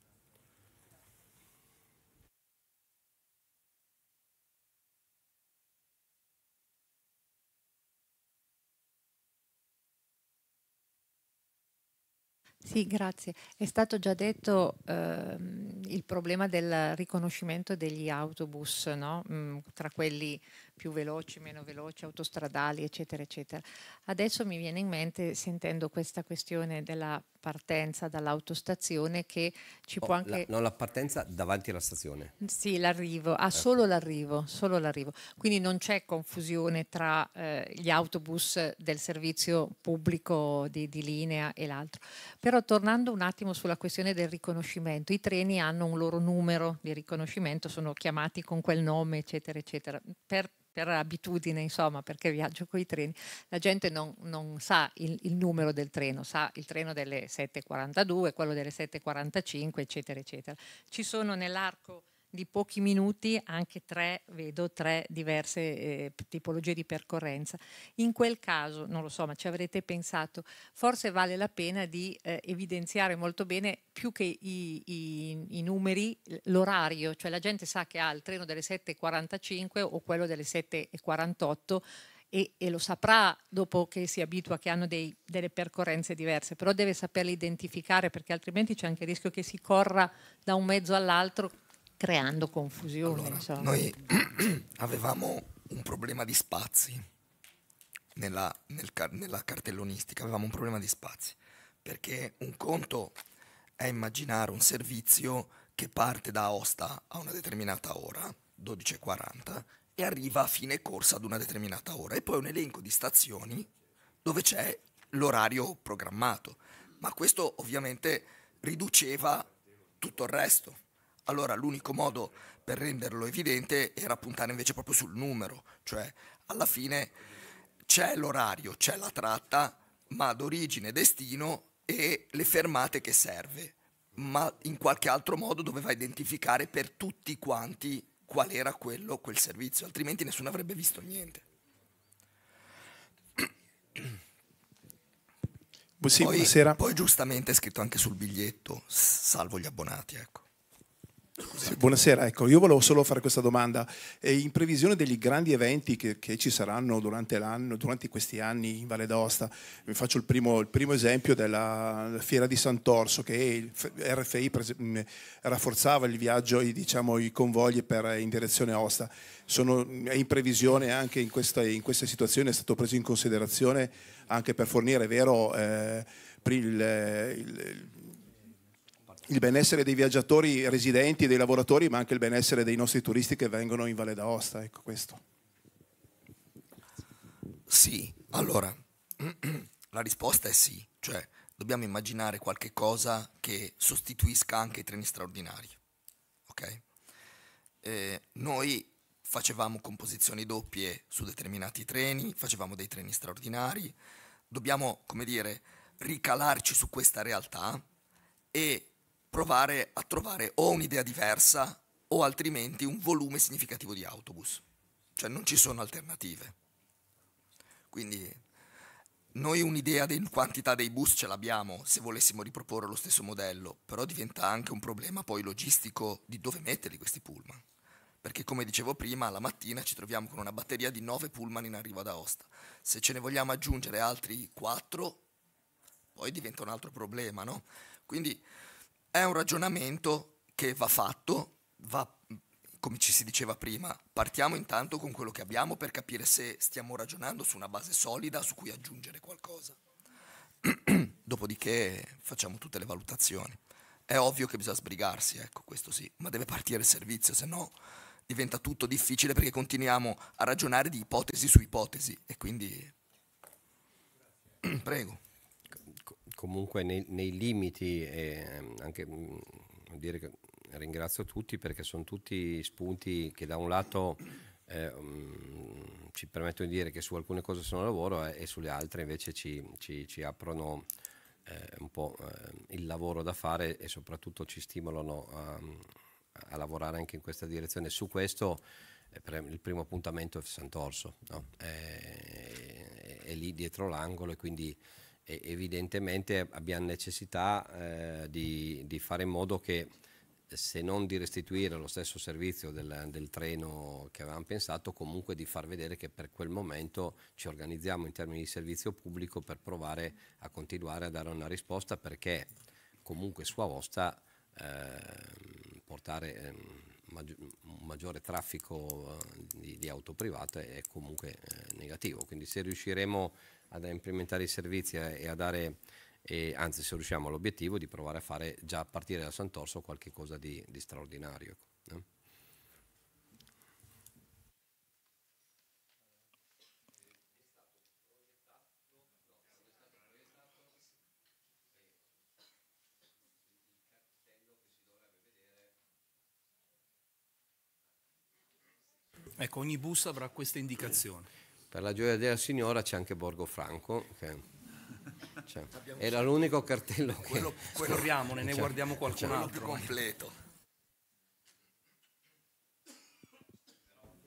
Sì, grazie. È stato già detto ehm, il problema del riconoscimento degli autobus, no? mm, tra quelli più veloci, meno veloci, autostradali, eccetera, eccetera. Adesso mi viene in mente, sentendo questa questione della partenza dall'autostazione, che ci oh, può anche... La, non la partenza davanti alla stazione. Sì, l'arrivo, ah, ecco. solo l'arrivo, solo l'arrivo. Quindi non c'è confusione tra eh, gli autobus del servizio pubblico di, di linea e l'altro. Però tornando un attimo sulla questione del riconoscimento, i treni hanno hanno un loro numero di riconoscimento, sono chiamati con quel nome, eccetera, eccetera. Per, per abitudine, insomma, perché viaggio con i treni, la gente non, non sa il, il, numero del treno, sa il treno delle 7.42, quello delle 7.45, eccetera, eccetera. Ci sono nell'arco di pochi minuti, anche tre, vedo tre diverse eh, tipologie di percorrenza. In quel caso, non lo so, ma ci avrete pensato, forse vale la pena di eh, evidenziare molto bene più che i, i, i numeri, l'orario, cioè la gente sa che ha il treno delle 7.45 o quello delle 7.48 e, e, lo saprà dopo che si abitua che hanno dei, delle percorrenze diverse, però deve saperle identificare perché altrimenti c'è anche il rischio che si corra da un mezzo all'altro creando confusione. Allora, insomma. Noi [CLEARS THROAT] avevamo un problema di spazi nella, nel, nella cartellonistica, avevamo un problema di spazi, perché un conto è immaginare un servizio che parte da Osta a una determinata ora, 12.40, e arriva a fine corsa ad una determinata ora, e poi un elenco di stazioni dove c'è l'orario programmato, ma questo ovviamente riduceva tutto il resto allora l'unico modo per renderlo evidente era puntare invece proprio sul numero, cioè alla fine c'è l'orario, c'è la tratta, ma d'origine destino e le fermate che serve, ma in qualche altro modo doveva identificare per tutti quanti qual era quello, quel servizio, altrimenti nessuno avrebbe visto niente. Sì, poi, buonasera. Poi giustamente è scritto anche sul biglietto, salvo gli abbonati, ecco. Sì, buonasera, ecco, io volevo solo fare questa domanda. Eh, in previsione degli grandi eventi che, che ci saranno durante l'anno, durante questi anni in Valle d'Aosta, vi faccio il primo, il primo esempio della Fiera di Sant'Orso che il RFI mm, rafforzava il viaggio, i, diciamo, i convogli per, eh, in direzione Osta. Sono, mm, è in previsione anche in questa, in questa, situazione, è stato preso in considerazione anche per fornire, è vero, eh, eh il, il, il il benessere dei viaggiatori residenti, dei lavoratori, ma anche il benessere dei nostri turisti che vengono in Valle d'Aosta. Ecco questo. Sì, allora, [CLEARS THROAT] la risposta è sì, cioè dobbiamo immaginare qualche cosa che sostituisca anche i treni straordinari. Okay? Eh, noi facevamo composizioni doppie su determinati treni, facevamo dei treni straordinari, dobbiamo, come dire, ricalarci su questa realtà e provare a trovare o un'idea diversa o altrimenti un volume significativo di autobus. Cioè non ci sono alternative. Quindi noi un'idea di quantità dei bus ce l'abbiamo se volessimo riproporre lo stesso modello, però diventa anche un problema poi logistico di dove metterli questi pullman. Perché come dicevo prima, la mattina ci troviamo con una batteria di 9 pullman in arrivo ad Aosta. Se ce ne vogliamo aggiungere altri 4, poi diventa un altro problema, no? Quindi è un ragionamento che va fatto, va, come ci si diceva prima, partiamo intanto con quello che abbiamo per capire se stiamo ragionando su una base solida su cui aggiungere qualcosa. [CLEARS THROAT] Dopodiché facciamo tutte le valutazioni. È ovvio che bisogna sbrigarsi, ecco, questo sì, ma deve partire il servizio, se no diventa tutto difficile perché continuiamo a ragionare di ipotesi su ipotesi e quindi [CLEARS THROAT] prego comunque nei, nei limiti, eh, anche mm, dire che ringrazio tutti perché sono tutti spunti che da un lato eh, mm, ci permettono di dire che su alcune cose sono lavoro eh, e sulle altre invece ci, ci, ci aprono eh, un po' eh, il lavoro da fare e soprattutto ci stimolano a, a lavorare anche in questa direzione. Su questo eh, il primo appuntamento è Sant'Orso no? è, è, è lì dietro l'angolo e quindi e evidentemente abbiamo necessità eh, di, di, fare in modo che eh, se non di restituire lo stesso servizio del, del, treno che avevamo pensato, comunque di far vedere che per quel momento ci organizziamo in termini di servizio pubblico per provare a continuare a dare una risposta perché comunque sua vostra eh, portare eh, maggi un maggiore traffico eh, di, di auto private è comunque eh, negativo. Quindi se riusciremo ad implementare i servizi e a dare, e anzi se riusciamo all'obiettivo di provare a fare già a partire da Sant'Orso qualcosa di, di straordinario. Ecco, no? Ecco, ogni bus avrà questa indicazione per la gioia della signora c'è anche Borgo Franco. Che... [LAUGHS] Cioè, era l'unico cartello che... Quello, quello abbiamo, ne, [LAUGHS] cioè, guardiamo qualcun cioè, altro. Eh. completo.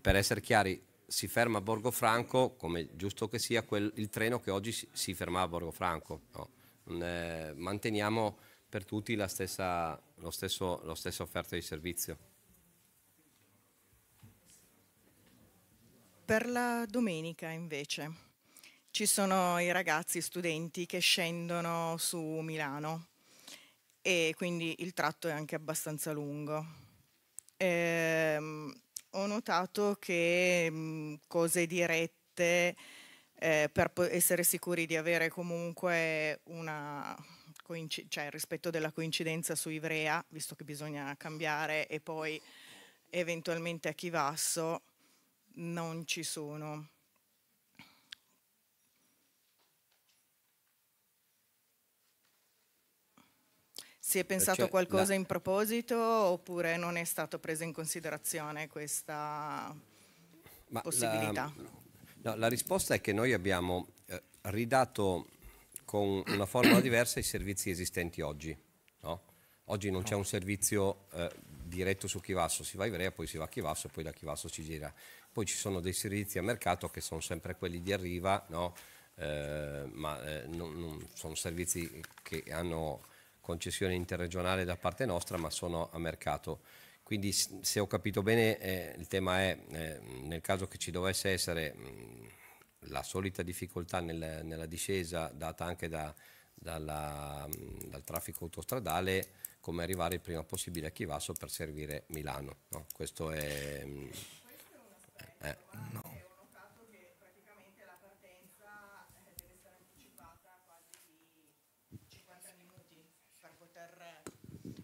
Per essere chiari, si ferma a Borgo Franco, come giusto che sia, quel, il treno che oggi si, si ferma a Borgo Franco. No? Eh, manteniamo per tutti la stessa, lo, stesso, lo stesso offerta di servizio. Per la domenica invece ci sono i ragazzi studenti che scendono su Milano e quindi il tratto è anche abbastanza lungo. Ehm, ho notato che mh, mm, cose dirette eh, per essere sicuri di avere comunque una cioè rispetto della coincidenza su Ivrea, visto che bisogna cambiare e poi eventualmente a Chivasso, non ci sono. Si è pensato cioè, qualcosa la... in proposito oppure non è stato preso in considerazione questa Ma possibilità? La, no, la risposta è che noi abbiamo eh, ridato con una formula diversa i servizi esistenti oggi. No? Oggi non c'è un servizio eh, diretto su Chivasso, si va a Ivrea, poi si va a Chivasso, poi da Chivasso ci gira poi ci sono dei servizi a mercato che sono sempre quelli di arriva, no? eh, ma eh, non, non sono servizi che hanno concessione interregionale da parte nostra, ma sono a mercato. Quindi se ho capito bene eh, il tema è eh, nel caso che ci dovesse essere mh, mm, la solita difficoltà nel, nella discesa data anche da, dalla, mh, mm, dal traffico autostradale, come arrivare il prima possibile a Chivasso per servire Milano. No? Questo è... Mh, mm, eh, no.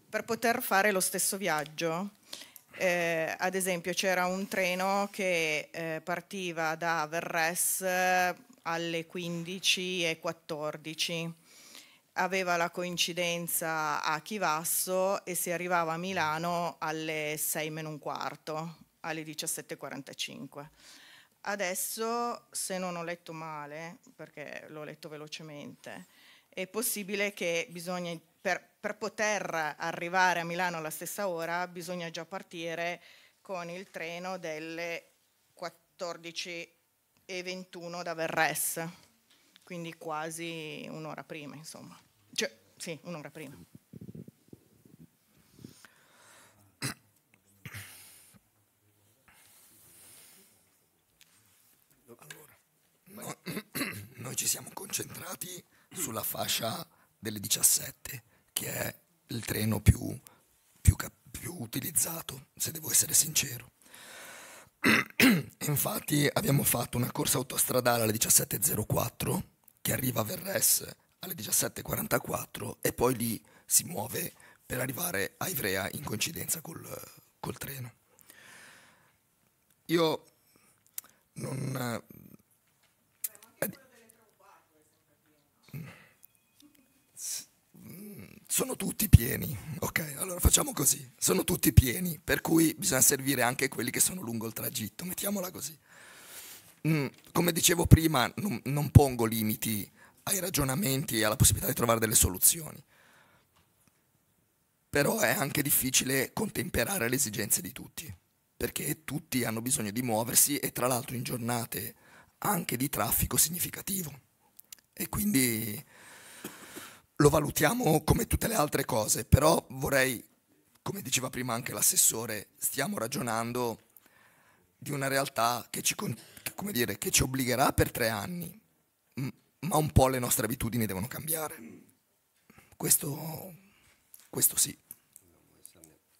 Per poter fare lo stesso viaggio, eh, ad esempio c'era un treno che eh, partiva da Verres eh, alle 15 e 14 aveva la coincidenza a Chivasso e si arrivava a Milano alle 6 meno un quarto, alle 17.45. Adesso, se non ho letto male, perché l'ho letto velocemente, è possibile che bisogna, per, per poter arrivare a Milano alla stessa ora bisogna già partire con il treno delle 14.21 da Verres, quindi quasi un'ora prima, insomma. Cioè, sì, un'ora prima. Noi, [COUGHS] noi ci siamo concentrati sulla fascia delle 17, che è il treno più, più, più utilizzato, se devo essere sincero. [COUGHS] Infatti abbiamo fatto una corsa autostradale alle 17.04 che arriva a Verres alle 17.44 e poi lì si muove per arrivare a Ivrea in coincidenza col, col treno. Io non, sono tutti pieni, ok? Allora facciamo così, sono tutti pieni, per cui bisogna servire anche quelli che sono lungo il tragitto, mettiamola così. Mm, come dicevo prima, non, non pongo limiti ai ragionamenti e alla possibilità di trovare delle soluzioni, però è anche difficile contemperare le esigenze di tutti, perché tutti hanno bisogno di muoversi e tra l'altro in giornate anche di traffico significativo. E quindi lo valutiamo come tutte le altre cose, però vorrei, come diceva prima anche l'assessore, stiamo ragionando di una realtà che ci, dire, che ci obbligherà per tre anni, ma un po' le nostre abitudini devono cambiare. Questo, questo sì.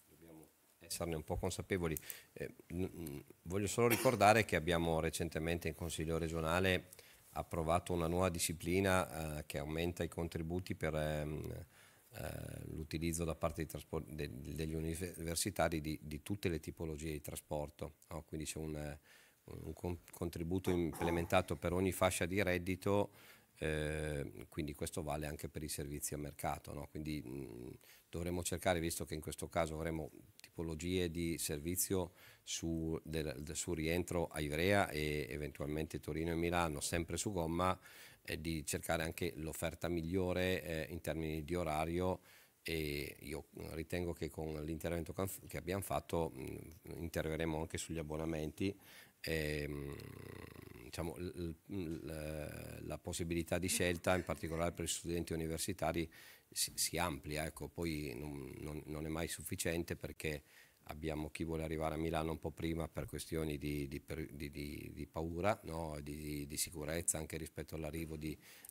Dobbiamo esserne, un po' consapevoli. Eh, voglio solo ricordare che abbiamo recentemente in Consiglio regionale approvato una nuova disciplina eh, che aumenta i contributi per ehm, eh, l'utilizzo da parte de degli universitari di, di, tutte le tipologie di trasporto. No? Quindi c'è un, eh, un con contributo implementato per ogni fascia di reddito. Eh, quindi questo vale anche per i servizi a mercato, no? quindi mh, dovremo cercare, visto che in questo caso avremo tipologie di servizio su, del, del suo rientro a Ivrea e eventualmente Torino e Milano, sempre su gomma, eh, di cercare anche l'offerta migliore eh, in termini di orario e io ritengo che con l'intervento che abbiamo fatto mh, interverremo anche sugli abbonamenti. E, ehm, diciamo, l, l, la possibilità di scelta, in particolare per gli studenti universitari, si, si amplia. Ecco. Poi non, non, non è mai sufficiente perché abbiamo chi vuole arrivare a Milano un po' prima per questioni di, di, di, di paura, no? di, sicurezza anche rispetto all'arrivo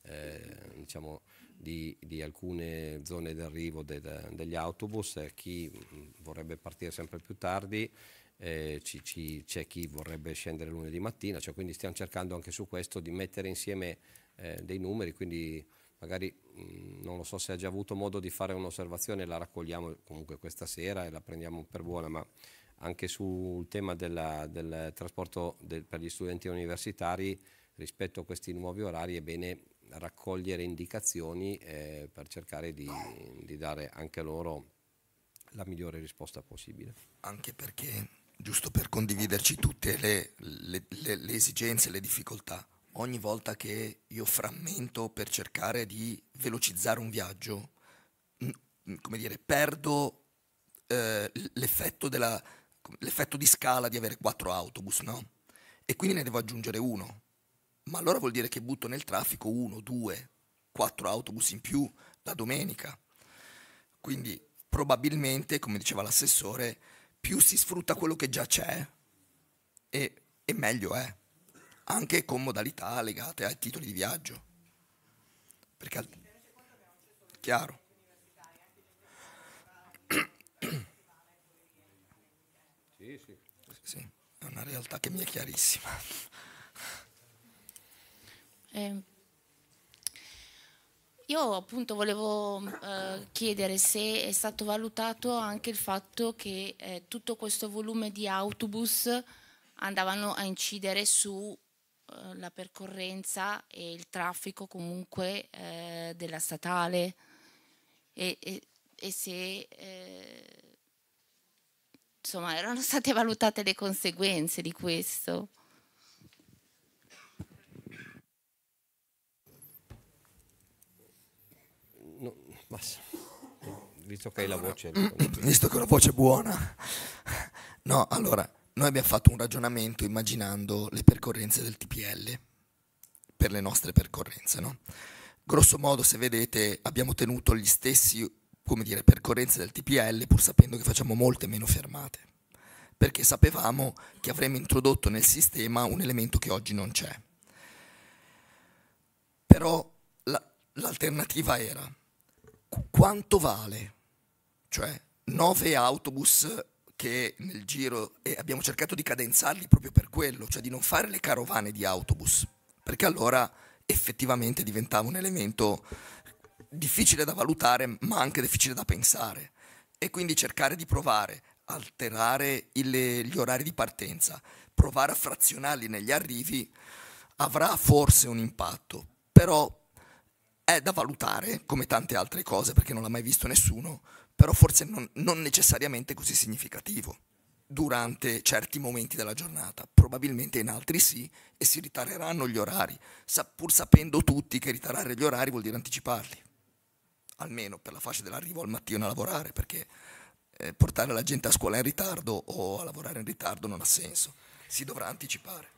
eh, diciamo, di, alcune zone d'arrivo de, de, degli autobus, eh, chi mm, vorrebbe partire sempre più tardi. Eh, c'è chi vorrebbe scendere lunedì mattina, cioè quindi stiamo cercando anche su questo di mettere insieme eh, dei numeri, quindi magari mm, non lo so se ha già avuto modo di fare un'osservazione, la raccogliamo comunque questa sera e la prendiamo per buona, ma anche sul tema della, del trasporto del, per gli studenti universitari rispetto a questi nuovi orari è bene raccogliere indicazioni eh, per cercare di, di dare anche loro la migliore risposta possibile. Anche perché, giusto per condividerci tutte le, le, le, le esigenze, le difficoltà, ogni volta che io frammento per cercare di velocizzare un viaggio, come dire, perdo eh, l'effetto, della, l'effetto di scala di avere quattro autobus, no? E quindi ne devo aggiungere uno. Ma allora vuol dire che butto nel traffico uno, due, quattro autobus in più la domenica. Quindi probabilmente, come diceva l'assessore, più si sfrutta quello che già c'è e, e meglio è anche con modalità legate ai titoli di viaggio. Perché al... chiaro. Sì, sì. sì, è una realtà che mi è chiarissima. Eh, io appunto volevo eh, chiedere se è stato valutato anche il fatto che eh, tutto questo volume di autobus andavano a incidere su eh, la percorrenza e il traffico comunque eh, della statale e, e, e se eh, insomma erano [LAUGHS] state valutate le conseguenze di questo. No, basta. Visto che hai la voce. [CLEARS THROAT] Visto che la voce è buona. No, allora noi abbiamo fatto un ragionamento immaginando le percorrenze del TPL per le nostre percorrenze. No? Grosso modo, se vedete, abbiamo tenuto gli stessi come dire, percorrenze del TPL pur sapendo che facciamo molte meno fermate, perché sapevamo che avremmo introdotto nel sistema un elemento che oggi non c'è. Però la, l'alternativa era quanto vale, cioè 9 autobus che nel giro e abbiamo cercato di cadenzarli proprio per quello, cioè di non fare le carovane di autobus, perché allora effettivamente diventava un elemento difficile da valutare, ma anche difficile da pensare. E quindi cercare di provare, alterare il, gli orari di partenza, provare a frazionarli negli arrivi, avrà forse un impatto, però è da valutare, come tante altre cose, perché non l'ha mai visto nessuno, però forse non, non necessariamente così significativo durante certi momenti della giornata, probabilmente in altri sì, e si ritareranno gli orari, pur sapendo tutti che ritarare gli orari vuol dire anticiparli, almeno per la fascia dell'arrivo al mattino a lavorare, perché eh, portare la gente a scuola in ritardo o a lavorare in ritardo non ha senso, si dovrà anticipare.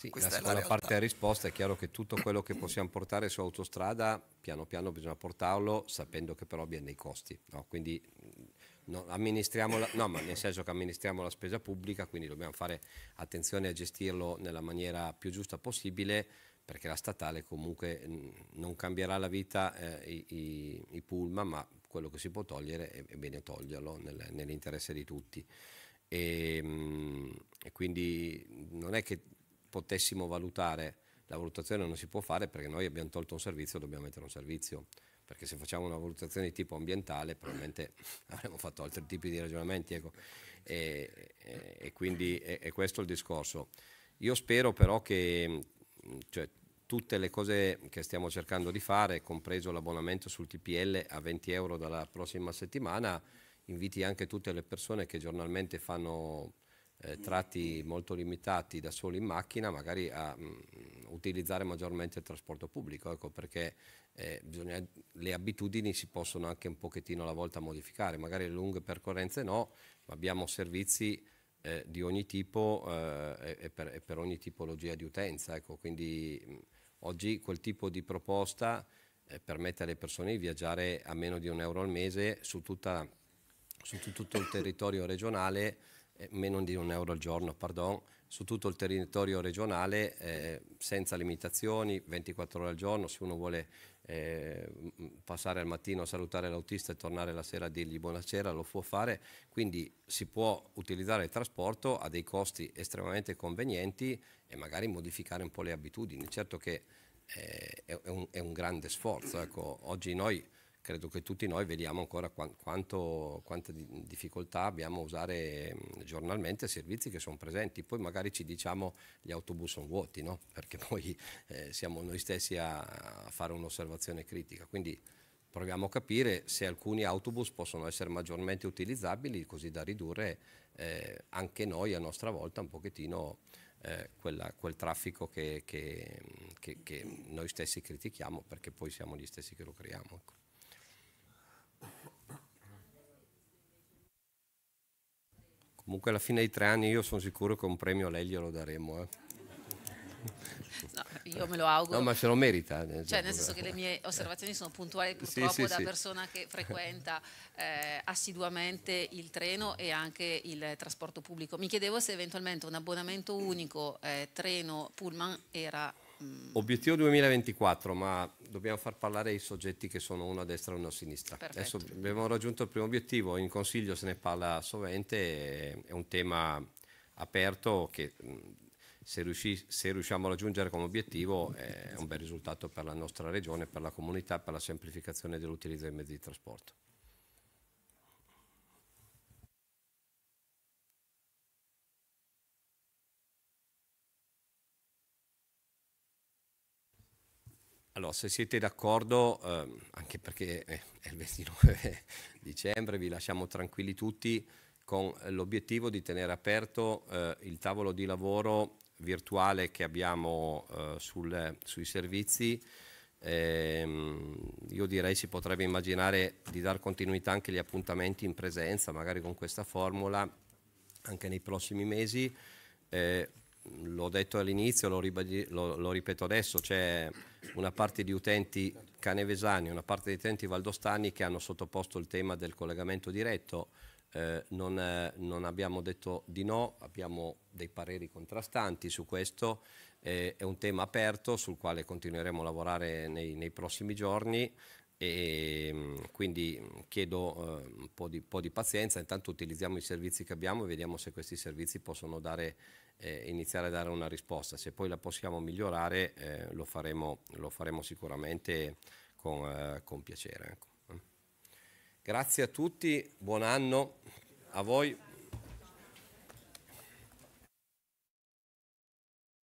Sì, Questa la seconda la parte della risposta è chiaro che tutto quello che possiamo portare su autostrada, piano piano bisogna portarlo sapendo che però abbia dei costi. No? Quindi mm, no, amministriamo la, no, ma nel senso che amministriamo la spesa pubblica, quindi dobbiamo fare attenzione a gestirlo nella maniera più giusta possibile perché la statale comunque mm, non cambierà la vita eh, i, i, i, pullman, ma quello che si può togliere è, è bene toglierlo nel, nell'interesse di tutti. E, ehm, e, quindi non è che potessimo valutare. La valutazione non si può fare perché noi abbiamo tolto un servizio, e dobbiamo mettere un servizio perché se facciamo una valutazione di tipo ambientale probabilmente [LAUGHS] avremmo fatto altri tipi di ragionamenti ecco. e, e, e, quindi è, è, questo il discorso. Io spero però che cioè, tutte le cose che stiamo cercando di fare, compreso l'abbonamento sul TPL a 20 euro dalla prossima settimana, inviti anche tutte le persone che giornalmente fanno eh, tratti molto limitati da soli in macchina, magari a mh, mm, mm, utilizzare maggiormente il trasporto pubblico, ecco, perché eh, bisogna, le abitudini si possono anche un pochettino alla volta modificare, magari le lunghe percorrenze no, ma abbiamo servizi eh, di ogni tipo eh, e per, e, per, ogni tipologia di utenza, ecco, quindi mh, mm, oggi quel tipo di proposta eh, permette alle persone di viaggiare a meno di un euro al mese su, tutta, su tutto il territorio regionale eh, meno di un euro al giorno, pardon, su tutto il territorio regionale eh, senza limitazioni, 24 ore al giorno, se uno vuole eh, passare al mattino a salutare l'autista e tornare la sera a dirgli buonasera lo può fare, quindi si può utilizzare il trasporto a dei costi estremamente convenienti e magari modificare un po' le abitudini, certo che eh, è un, è, un, grande sforzo, ecco, oggi noi credo che tutti noi vediamo ancora qu- quanto, quante di- difficoltà abbiamo a usare mh, giornalmente servizi che sono presenti, poi magari ci diciamo gli autobus sono vuoti, no? perché [LAUGHS] poi eh, siamo noi stessi a, a fare un'osservazione critica. Quindi proviamo a capire se alcuni autobus possono essere maggiormente utilizzabili così da ridurre eh, anche noi a nostra volta un pochettino eh, quella, quel traffico che, che, che, che, noi stessi critichiamo perché poi siamo gli stessi che lo creiamo. Ecco. Comunque alla fine dei tre anni io sono sicuro che un premio a lei glielo daremo. Eh. No, io me lo auguro. No, ma se lo merita. Eh, cioè, nel senso che le mie osservazioni sono puntuali purtroppo sì, sì, da sì. persona che frequenta eh, assiduamente il treno e anche il trasporto pubblico. Mi chiedevo se eventualmente un abbonamento unico eh, treno pullman era Mm. Obiettivo 2024, ma dobbiamo far parlare i soggetti che sono uno a destra e uno a sinistra. Perfetto. Adesso abbiamo raggiunto il primo obiettivo, in consiglio se ne parla sovente, è un tema aperto che mm, se, riusci, se riusciamo a raggiungere come obiettivo è un bel risultato per la nostra regione, per la comunità, per la semplificazione dell'utilizzo dei mezzi di trasporto. Allora, se siete d'accordo, eh, anche perché eh, è il 29 [LAUGHS] dicembre, vi lasciamo tranquilli tutti con l'obiettivo di tenere aperto eh, il tavolo di lavoro virtuale che abbiamo eh, sul, sui servizi. Ehm, io direi si potrebbe immaginare di dar continuità anche agli appuntamenti in presenza, magari con questa formula, anche nei prossimi mesi. Eh, l'ho detto all'inizio, lo, lo, lo, ripeto adesso, c'è una parte di utenti canevesani, una parte di utenti valdostani che hanno sottoposto il tema del collegamento diretto. Eh, non, eh, non, abbiamo detto di no, abbiamo dei pareri contrastanti su questo, eh, è un tema aperto sul quale continueremo a lavorare nei, nei prossimi giorni e mm, quindi mm, chiedo eh, un po' di, po' di pazienza, intanto utilizziamo i servizi che abbiamo e vediamo se questi servizi possono dare eh, iniziare a dare una risposta. Se poi la possiamo migliorare eh, lo, faremo, lo, faremo, sicuramente con, eh, con piacere. Ecco. Grazie a tutti, buon anno a voi.